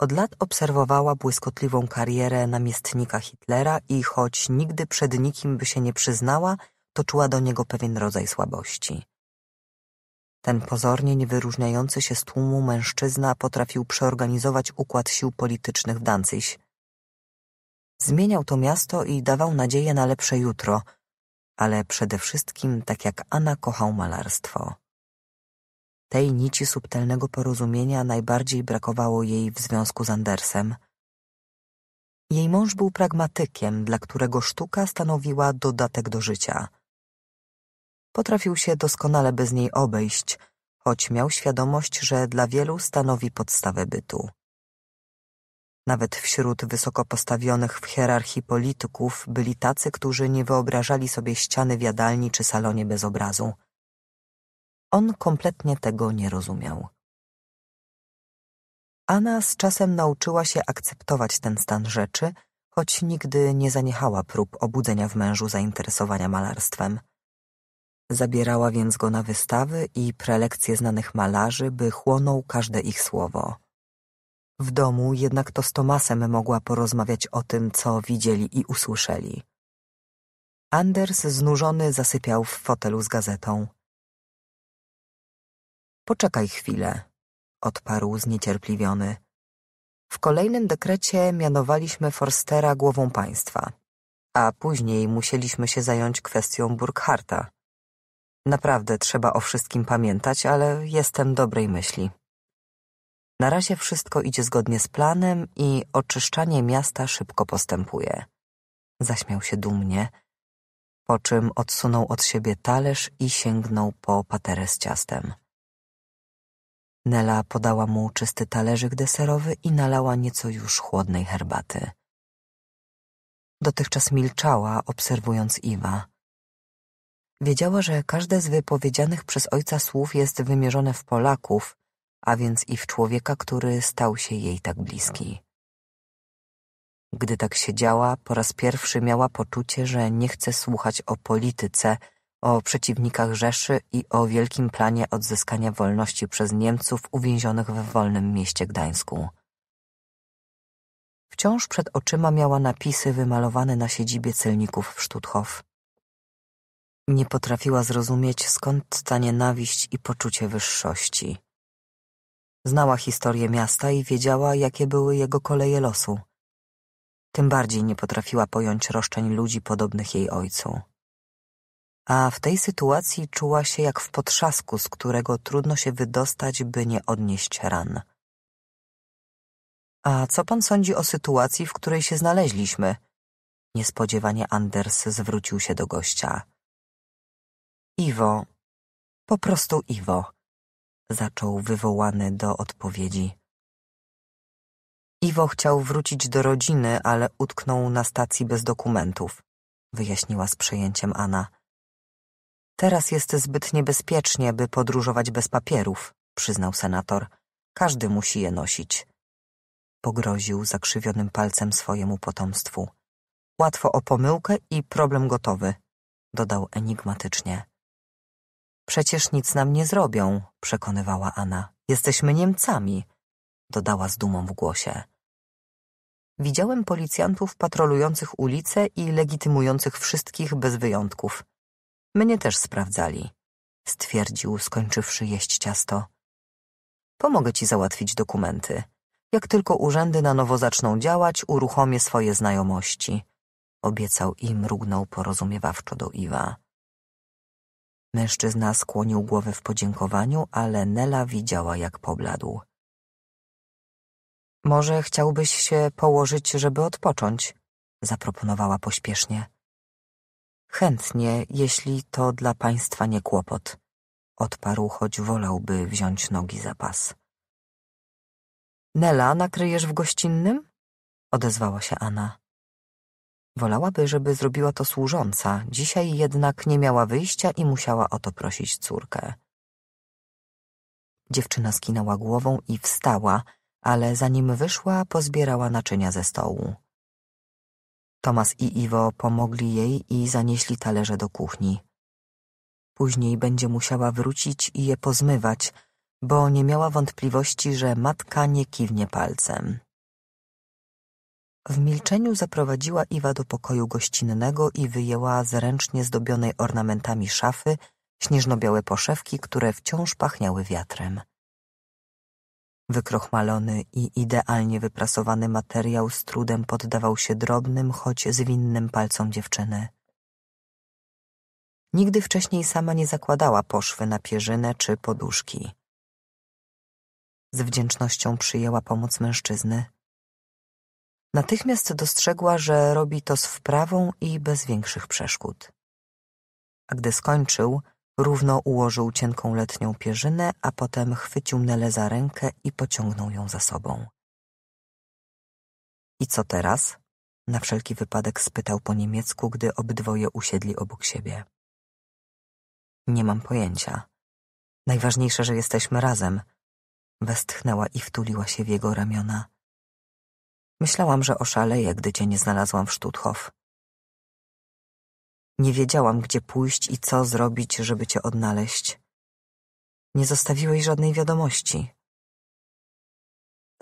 Od lat obserwowała błyskotliwą karierę namiestnika Hitlera i choć nigdy przed nikim by się nie przyznała, to czuła do niego pewien rodzaj słabości. Ten pozornie niewyróżniający się z tłumu mężczyzna potrafił przeorganizować układ sił politycznych w Dancyś. Zmieniał to miasto i dawał nadzieję na lepsze jutro, ale przede wszystkim, tak jak Anna, kochał malarstwo. Tej nici subtelnego porozumienia najbardziej brakowało jej w związku z Andersem. Jej mąż był pragmatykiem, dla którego sztuka stanowiła dodatek do życia – Potrafił się doskonale bez niej obejść, choć miał świadomość, że dla wielu stanowi podstawę bytu. Nawet wśród wysoko postawionych w hierarchii polityków byli tacy, którzy nie wyobrażali sobie ściany w jadalni czy salonie bez obrazu. On kompletnie tego nie rozumiał. Anna z czasem nauczyła się akceptować ten stan rzeczy, choć nigdy nie zaniechała prób obudzenia w mężu zainteresowania malarstwem. Zabierała więc go na wystawy i prelekcje znanych malarzy, by chłonął każde ich słowo. W domu jednak to z Tomasem mogła porozmawiać o tym, co widzieli i usłyszeli. Anders znużony zasypiał w fotelu z gazetą. Poczekaj chwilę, odparł zniecierpliwiony. W kolejnym dekrecie mianowaliśmy Forstera głową państwa, a później musieliśmy się zająć kwestią Burkharta. Naprawdę trzeba o wszystkim pamiętać, ale jestem dobrej myśli. Na razie wszystko idzie zgodnie z planem i oczyszczanie miasta szybko postępuje. Zaśmiał się dumnie, po czym odsunął od siebie talerz i sięgnął po paterę z ciastem. Nela podała mu czysty talerzyk deserowy i nalała nieco już chłodnej herbaty. Dotychczas milczała, obserwując Iwa. Wiedziała, że każde z wypowiedzianych przez ojca słów jest wymierzone w Polaków, a więc i w człowieka, który stał się jej tak bliski. Gdy tak siedziała, po raz pierwszy miała poczucie, że nie chce słuchać o polityce, o przeciwnikach Rzeszy i o wielkim planie odzyskania wolności przez Niemców uwięzionych w wolnym mieście Gdańsku. Wciąż przed oczyma miała napisy wymalowane na siedzibie celników w Sztuthof. Nie potrafiła zrozumieć, skąd ta nienawiść i poczucie wyższości. Znała historię miasta i wiedziała, jakie były jego koleje losu. Tym bardziej nie potrafiła pojąć roszczeń ludzi podobnych jej ojcu. A w tej sytuacji czuła się jak w potrzasku, z którego trudno się wydostać, by nie odnieść ran. A co pan sądzi o sytuacji, w której się znaleźliśmy? Niespodziewanie Anders zwrócił się do gościa. Iwo, po prostu Iwo, zaczął wywołany do odpowiedzi. Iwo chciał wrócić do rodziny, ale utknął na stacji bez dokumentów, wyjaśniła z przejęciem Anna. Teraz jest zbyt niebezpiecznie, by podróżować bez papierów, przyznał senator. Każdy musi je nosić. Pogroził zakrzywionym palcem swojemu potomstwu. Łatwo o pomyłkę i problem gotowy, dodał enigmatycznie. Przecież nic nam nie zrobią, przekonywała Anna. Jesteśmy Niemcami, dodała z dumą w głosie. Widziałem policjantów patrolujących ulice i legitymujących wszystkich bez wyjątków. Mnie też sprawdzali, stwierdził, skończywszy jeść ciasto. Pomogę ci załatwić dokumenty. Jak tylko urzędy na nowo zaczną działać, uruchomię swoje znajomości, obiecał i mrugnął porozumiewawczo do Iwa. "Mężczyzna skłonił głowę w podziękowaniu, ale Nela widziała, jak pobladł. Może chciałbyś się położyć, żeby odpocząć? zaproponowała pośpiesznie. Chętnie, jeśli to dla państwa nie kłopot, odparł, choć wolałby wziąć nogi za pas. Nela, nakryjesz w gościnnym? odezwała się Anna. Wolałaby, żeby zrobiła to służąca, dzisiaj jednak nie miała wyjścia i musiała o to prosić córkę. Dziewczyna skinęła głową i wstała, ale zanim wyszła, pozbierała naczynia ze stołu. Tomas i Iwo pomogli jej i zanieśli talerze do kuchni. Później będzie musiała wrócić i je pozmywać, bo nie miała wątpliwości, że matka nie kiwnie palcem. W milczeniu zaprowadziła Iwa do pokoju gościnnego i wyjęła z ręcznie zdobionej ornamentami szafy śnieżno-białe poszewki, które wciąż pachniały wiatrem. Wykrochmalony i idealnie wyprasowany materiał z trudem poddawał się drobnym, choć zwinnym palcom dziewczyny. Nigdy wcześniej sama nie zakładała poszwy na pierzynę czy poduszki. Z wdzięcznością przyjęła pomoc mężczyzny. Natychmiast dostrzegła, że robi to z wprawą i bez większych przeszkód. A gdy skończył, równo ułożył cienką letnią pierzynę, a potem chwycił Nele za rękę i pociągnął ją za sobą. I co teraz? Na wszelki wypadek spytał po niemiecku, gdy obydwoje usiedli obok siebie. Nie mam pojęcia. Najważniejsze, że jesteśmy razem. Westchnęła i wtuliła się w jego ramiona. Myślałam, że oszaleję, gdy cię nie znalazłam w Sztuthof. Nie wiedziałam, gdzie pójść i co zrobić, żeby cię odnaleźć. Nie zostawiłeś żadnej wiadomości.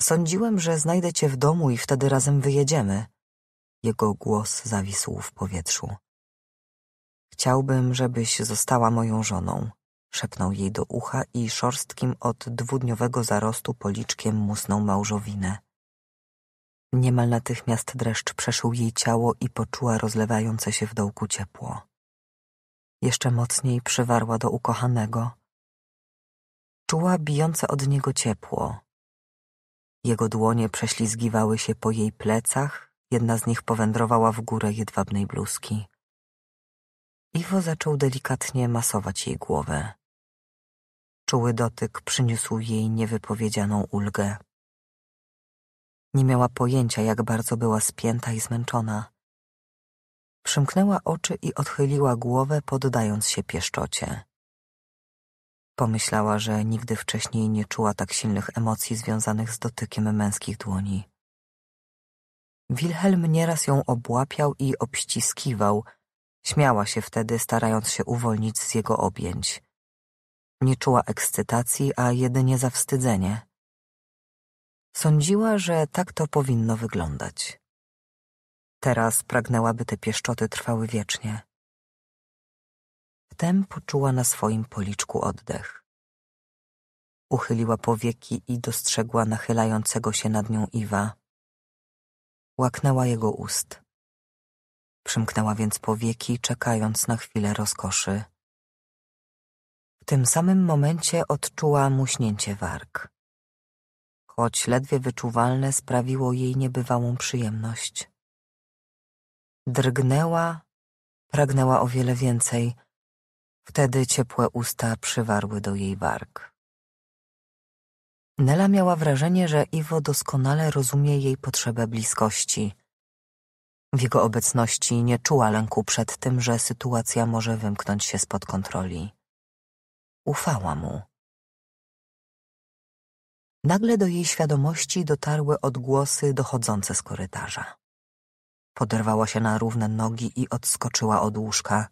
Sądziłem, że znajdę cię w domu i wtedy razem wyjedziemy. Jego głos zawisł w powietrzu. Chciałbym, żebyś została moją żoną, szepnął jej do ucha i szorstkim od dwudniowego zarostu policzkiem musnął małżowinę. Niemal natychmiast dreszcz przeszył jej ciało i poczuła rozlewające się w dołku ciepło. Jeszcze mocniej przywarła do ukochanego. Czuła bijące od niego ciepło. Jego dłonie prześlizgiwały się po jej plecach, jedna z nich powędrowała w górę jedwabnej bluzki. Iwo zaczął delikatnie masować jej głowę. Czuły dotyk przyniósł jej niewypowiedzianą ulgę. Nie miała pojęcia, jak bardzo była spięta i zmęczona. Przymknęła oczy i odchyliła głowę, poddając się pieszczocie. Pomyślała, że nigdy wcześniej nie czuła tak silnych emocji związanych z dotykiem męskich dłoni. Wilhelm nieraz ją obłapiał i obściskiwał. Śmiała się wtedy, starając się uwolnić z jego objęć. Nie czuła ekscytacji, a jedynie zawstydzenie. Sądziła, że tak to powinno wyglądać. Teraz pragnęłaby te pieszczoty trwały wiecznie. Wtem poczuła na swoim policzku oddech. Uchyliła powieki i dostrzegła nachylającego się nad nią Iwa. Łaknęła jego ust. Przymknęła więc powieki, czekając na chwilę rozkoszy. W tym samym momencie odczuła muśnięcie warg choć ledwie wyczuwalne, sprawiło jej niebywałą przyjemność. Drgnęła, pragnęła o wiele więcej. Wtedy ciepłe usta przywarły do jej warg. Nela miała wrażenie, że Iwo doskonale rozumie jej potrzebę bliskości. W jego obecności nie czuła lęku przed tym, że sytuacja może wymknąć się spod kontroli. Ufała mu. Nagle do jej świadomości dotarły odgłosy dochodzące z korytarza. Poderwała się na równe nogi i odskoczyła od łóżka.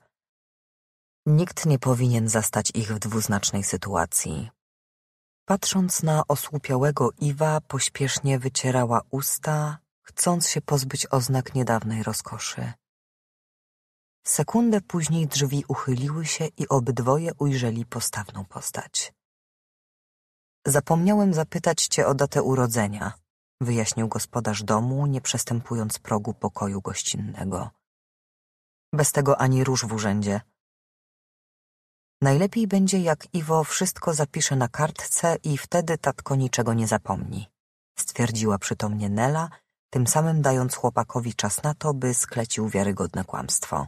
Nikt nie powinien zastać ich w dwuznacznej sytuacji. Patrząc na osłupiałego Iwa, pośpiesznie wycierała usta, chcąc się pozbyć oznak niedawnej rozkoszy. Sekundę później drzwi uchyliły się i obydwoje ujrzeli postawną postać. Zapomniałem zapytać cię o datę urodzenia, wyjaśnił gospodarz domu, nie przestępując progu pokoju gościnnego. Bez tego ani róż w urzędzie. Najlepiej będzie, jak Iwo wszystko zapisze na kartce i wtedy tatko niczego nie zapomni, stwierdziła przytomnie Nela, tym samym dając chłopakowi czas na to, by sklecił wiarygodne kłamstwo.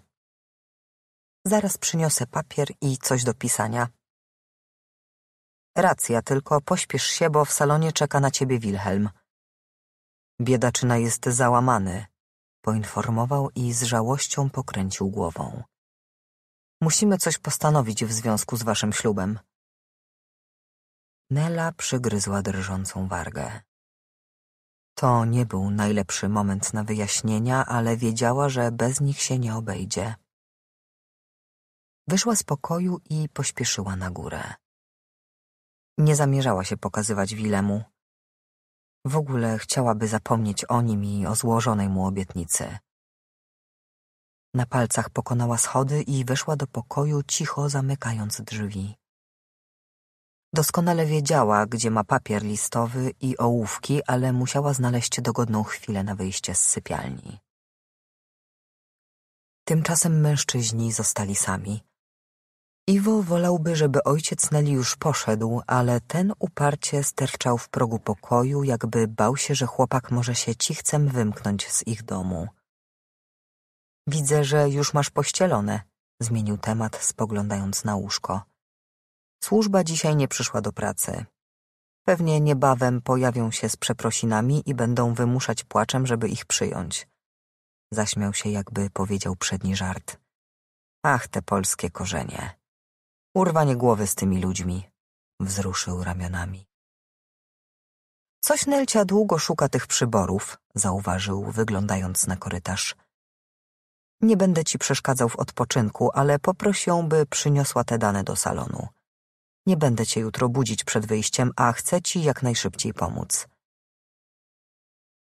Zaraz przyniosę papier i coś do pisania, Racja, tylko pośpiesz się, bo w salonie czeka na ciebie Wilhelm. Biedaczyna jest załamany, poinformował i z żałością pokręcił głową. Musimy coś postanowić w związku z waszym ślubem. Nela przygryzła drżącą wargę. To nie był najlepszy moment na wyjaśnienia, ale wiedziała, że bez nich się nie obejdzie. Wyszła z pokoju i pośpieszyła na górę. Nie zamierzała się pokazywać Wilemu. W ogóle chciałaby zapomnieć o nim i o złożonej mu obietnicy. Na palcach pokonała schody i weszła do pokoju, cicho zamykając drzwi. Doskonale wiedziała, gdzie ma papier listowy i ołówki, ale musiała znaleźć dogodną chwilę na wyjście z sypialni. Tymczasem mężczyźni zostali sami. Iwo wolałby, żeby ojciec Neli już poszedł, ale ten uparcie sterczał w progu pokoju, jakby bał się, że chłopak może się cichcem wymknąć z ich domu. Widzę, że już masz pościelone, zmienił temat, spoglądając na łóżko. Służba dzisiaj nie przyszła do pracy. Pewnie niebawem pojawią się z przeprosinami i będą wymuszać płaczem, żeby ich przyjąć. Zaśmiał się, jakby powiedział przedni żart. Ach, te polskie korzenie. Urwanie głowy z tymi ludźmi. Wzruszył ramionami. Coś Nelcia długo szuka tych przyborów, zauważył, wyglądając na korytarz. Nie będę ci przeszkadzał w odpoczynku, ale poproś ją, by przyniosła te dane do salonu. Nie będę cię jutro budzić przed wyjściem, a chcę ci jak najszybciej pomóc.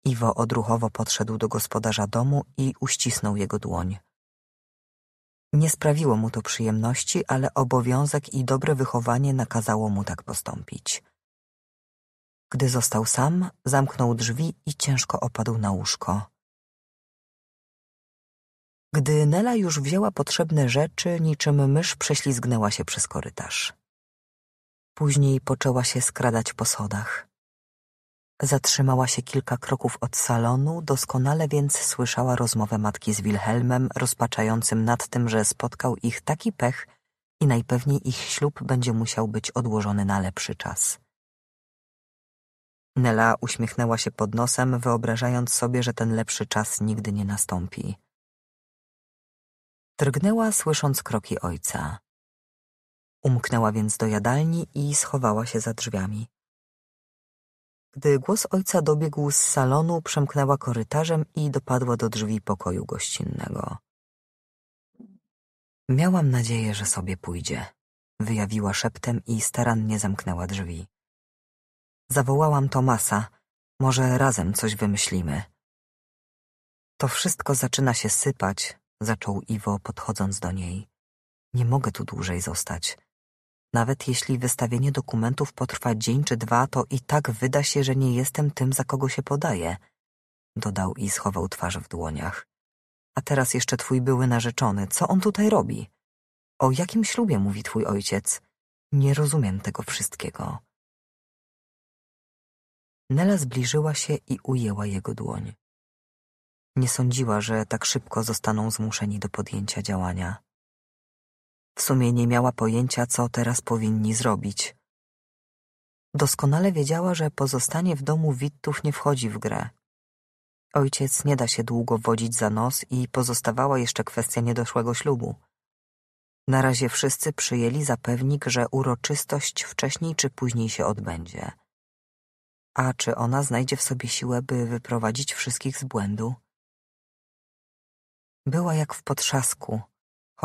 Iwo odruchowo podszedł do gospodarza domu i uścisnął jego dłoń. Nie sprawiło mu to przyjemności, ale obowiązek i dobre wychowanie nakazało mu tak postąpić. Gdy został sam, zamknął drzwi i ciężko opadł na łóżko. Gdy Nela już wzięła potrzebne rzeczy, niczym mysz prześlizgnęła się przez korytarz. Później poczęła się skradać po sodach. Zatrzymała się kilka kroków od salonu, doskonale więc słyszała rozmowę matki z Wilhelmem, rozpaczającym nad tym, że spotkał ich taki pech i najpewniej ich ślub będzie musiał być odłożony na lepszy czas. Nela uśmiechnęła się pod nosem, wyobrażając sobie, że ten lepszy czas nigdy nie nastąpi. Drgnęła, słysząc kroki ojca. Umknęła więc do jadalni i schowała się za drzwiami. Gdy głos ojca dobiegł z salonu, przemknęła korytarzem i dopadła do drzwi pokoju gościnnego. Miałam nadzieję, że sobie pójdzie, wyjawiła szeptem i starannie zamknęła drzwi. Zawołałam Tomasa, może razem coś wymyślimy. To wszystko zaczyna się sypać, zaczął Iwo, podchodząc do niej. Nie mogę tu dłużej zostać. Nawet jeśli wystawienie dokumentów potrwa dzień czy dwa, to i tak wyda się, że nie jestem tym, za kogo się podaje. Dodał i schował twarz w dłoniach. A teraz jeszcze twój były narzeczony. Co on tutaj robi? O jakim ślubie mówi twój ojciec? Nie rozumiem tego wszystkiego. Nela zbliżyła się i ujęła jego dłoń. Nie sądziła, że tak szybko zostaną zmuszeni do podjęcia działania. W sumie nie miała pojęcia, co teraz powinni zrobić. Doskonale wiedziała, że pozostanie w domu wittów nie wchodzi w grę. Ojciec nie da się długo wodzić za nos i pozostawała jeszcze kwestia niedoszłego ślubu. Na razie wszyscy przyjęli zapewnik, że uroczystość wcześniej czy później się odbędzie. A czy ona znajdzie w sobie siłę, by wyprowadzić wszystkich z błędu? Była jak w potrzasku,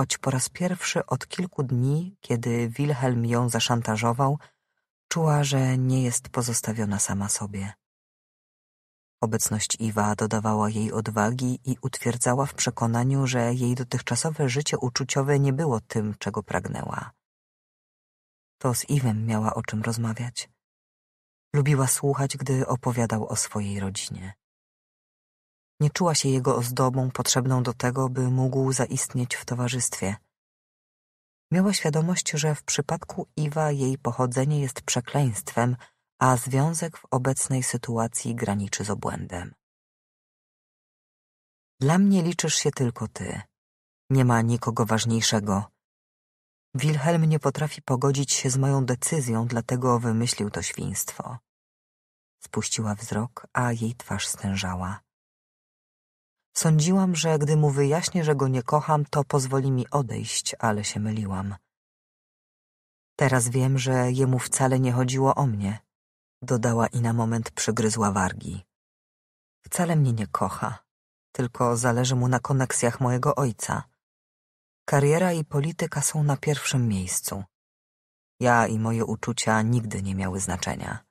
choć po raz pierwszy od kilku dni, kiedy Wilhelm ją zaszantażował, czuła, że nie jest pozostawiona sama sobie. Obecność Iwa dodawała jej odwagi i utwierdzała w przekonaniu, że jej dotychczasowe życie uczuciowe nie było tym, czego pragnęła. To z Iwem miała o czym rozmawiać. Lubiła słuchać, gdy opowiadał o swojej rodzinie. Nie czuła się jego ozdobą potrzebną do tego, by mógł zaistnieć w towarzystwie. Miała świadomość, że w przypadku Iwa jej pochodzenie jest przekleństwem, a związek w obecnej sytuacji graniczy z obłędem. Dla mnie liczysz się tylko ty. Nie ma nikogo ważniejszego. Wilhelm nie potrafi pogodzić się z moją decyzją, dlatego wymyślił to świństwo. Spuściła wzrok, a jej twarz stężała. Sądziłam, że gdy mu wyjaśnię, że go nie kocham, to pozwoli mi odejść, ale się myliłam. Teraz wiem, że jemu wcale nie chodziło o mnie, dodała i na moment przygryzła wargi. Wcale mnie nie kocha, tylko zależy mu na koneksjach mojego ojca. Kariera i polityka są na pierwszym miejscu. Ja i moje uczucia nigdy nie miały znaczenia.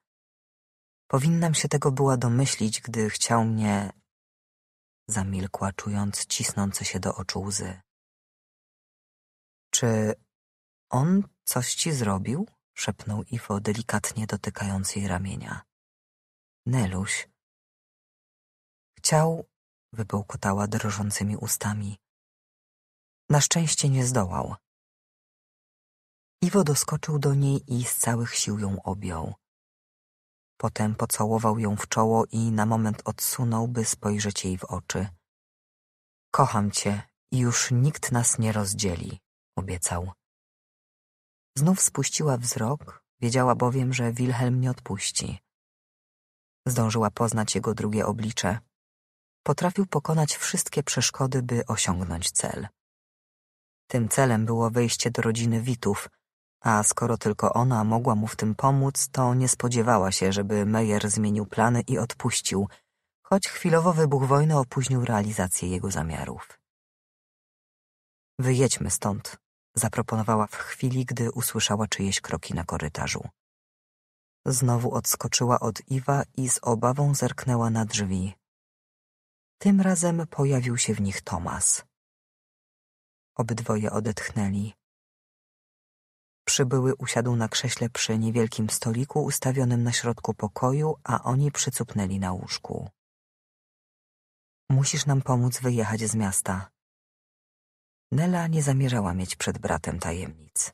Powinnam się tego była domyślić, gdy chciał mnie Zamilkła, czując cisnące się do oczu łzy. Czy on coś ci zrobił? szepnął Ifo, delikatnie dotykając jej ramienia. Neluś. Chciał, wybełkotała drżącymi ustami. Na szczęście nie zdołał. Iwo doskoczył do niej i z całych sił ją objął. "Potem pocałował ją w czoło i na moment odsunął, by spojrzeć jej w oczy." Kocham cię i już nikt nas nie rozdzieli, obiecał. Znów spuściła wzrok, wiedziała bowiem, że Wilhelm nie odpuści. Zdążyła poznać jego drugie oblicze. Potrafił pokonać wszystkie przeszkody, by osiągnąć cel. Tym celem było wejście do rodziny Witów, a skoro tylko ona mogła mu w tym pomóc, to nie spodziewała się, żeby Meyer zmienił plany i odpuścił, choć chwilowo wybuch wojny opóźnił realizację jego zamiarów. Wyjedźmy stąd, zaproponowała w chwili, gdy usłyszała czyjeś kroki na korytarzu. Znowu odskoczyła od Iwa i z obawą zerknęła na drzwi. Tym razem pojawił się w nich Tomas. Obydwoje odetchnęli. Przybyły usiadł na krześle przy niewielkim stoliku ustawionym na środku pokoju, a oni przycupnęli na łóżku. Musisz nam pomóc wyjechać z miasta. Nela nie zamierzała mieć przed bratem tajemnic.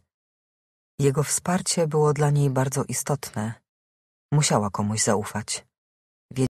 Jego wsparcie było dla niej bardzo istotne. Musiała komuś zaufać.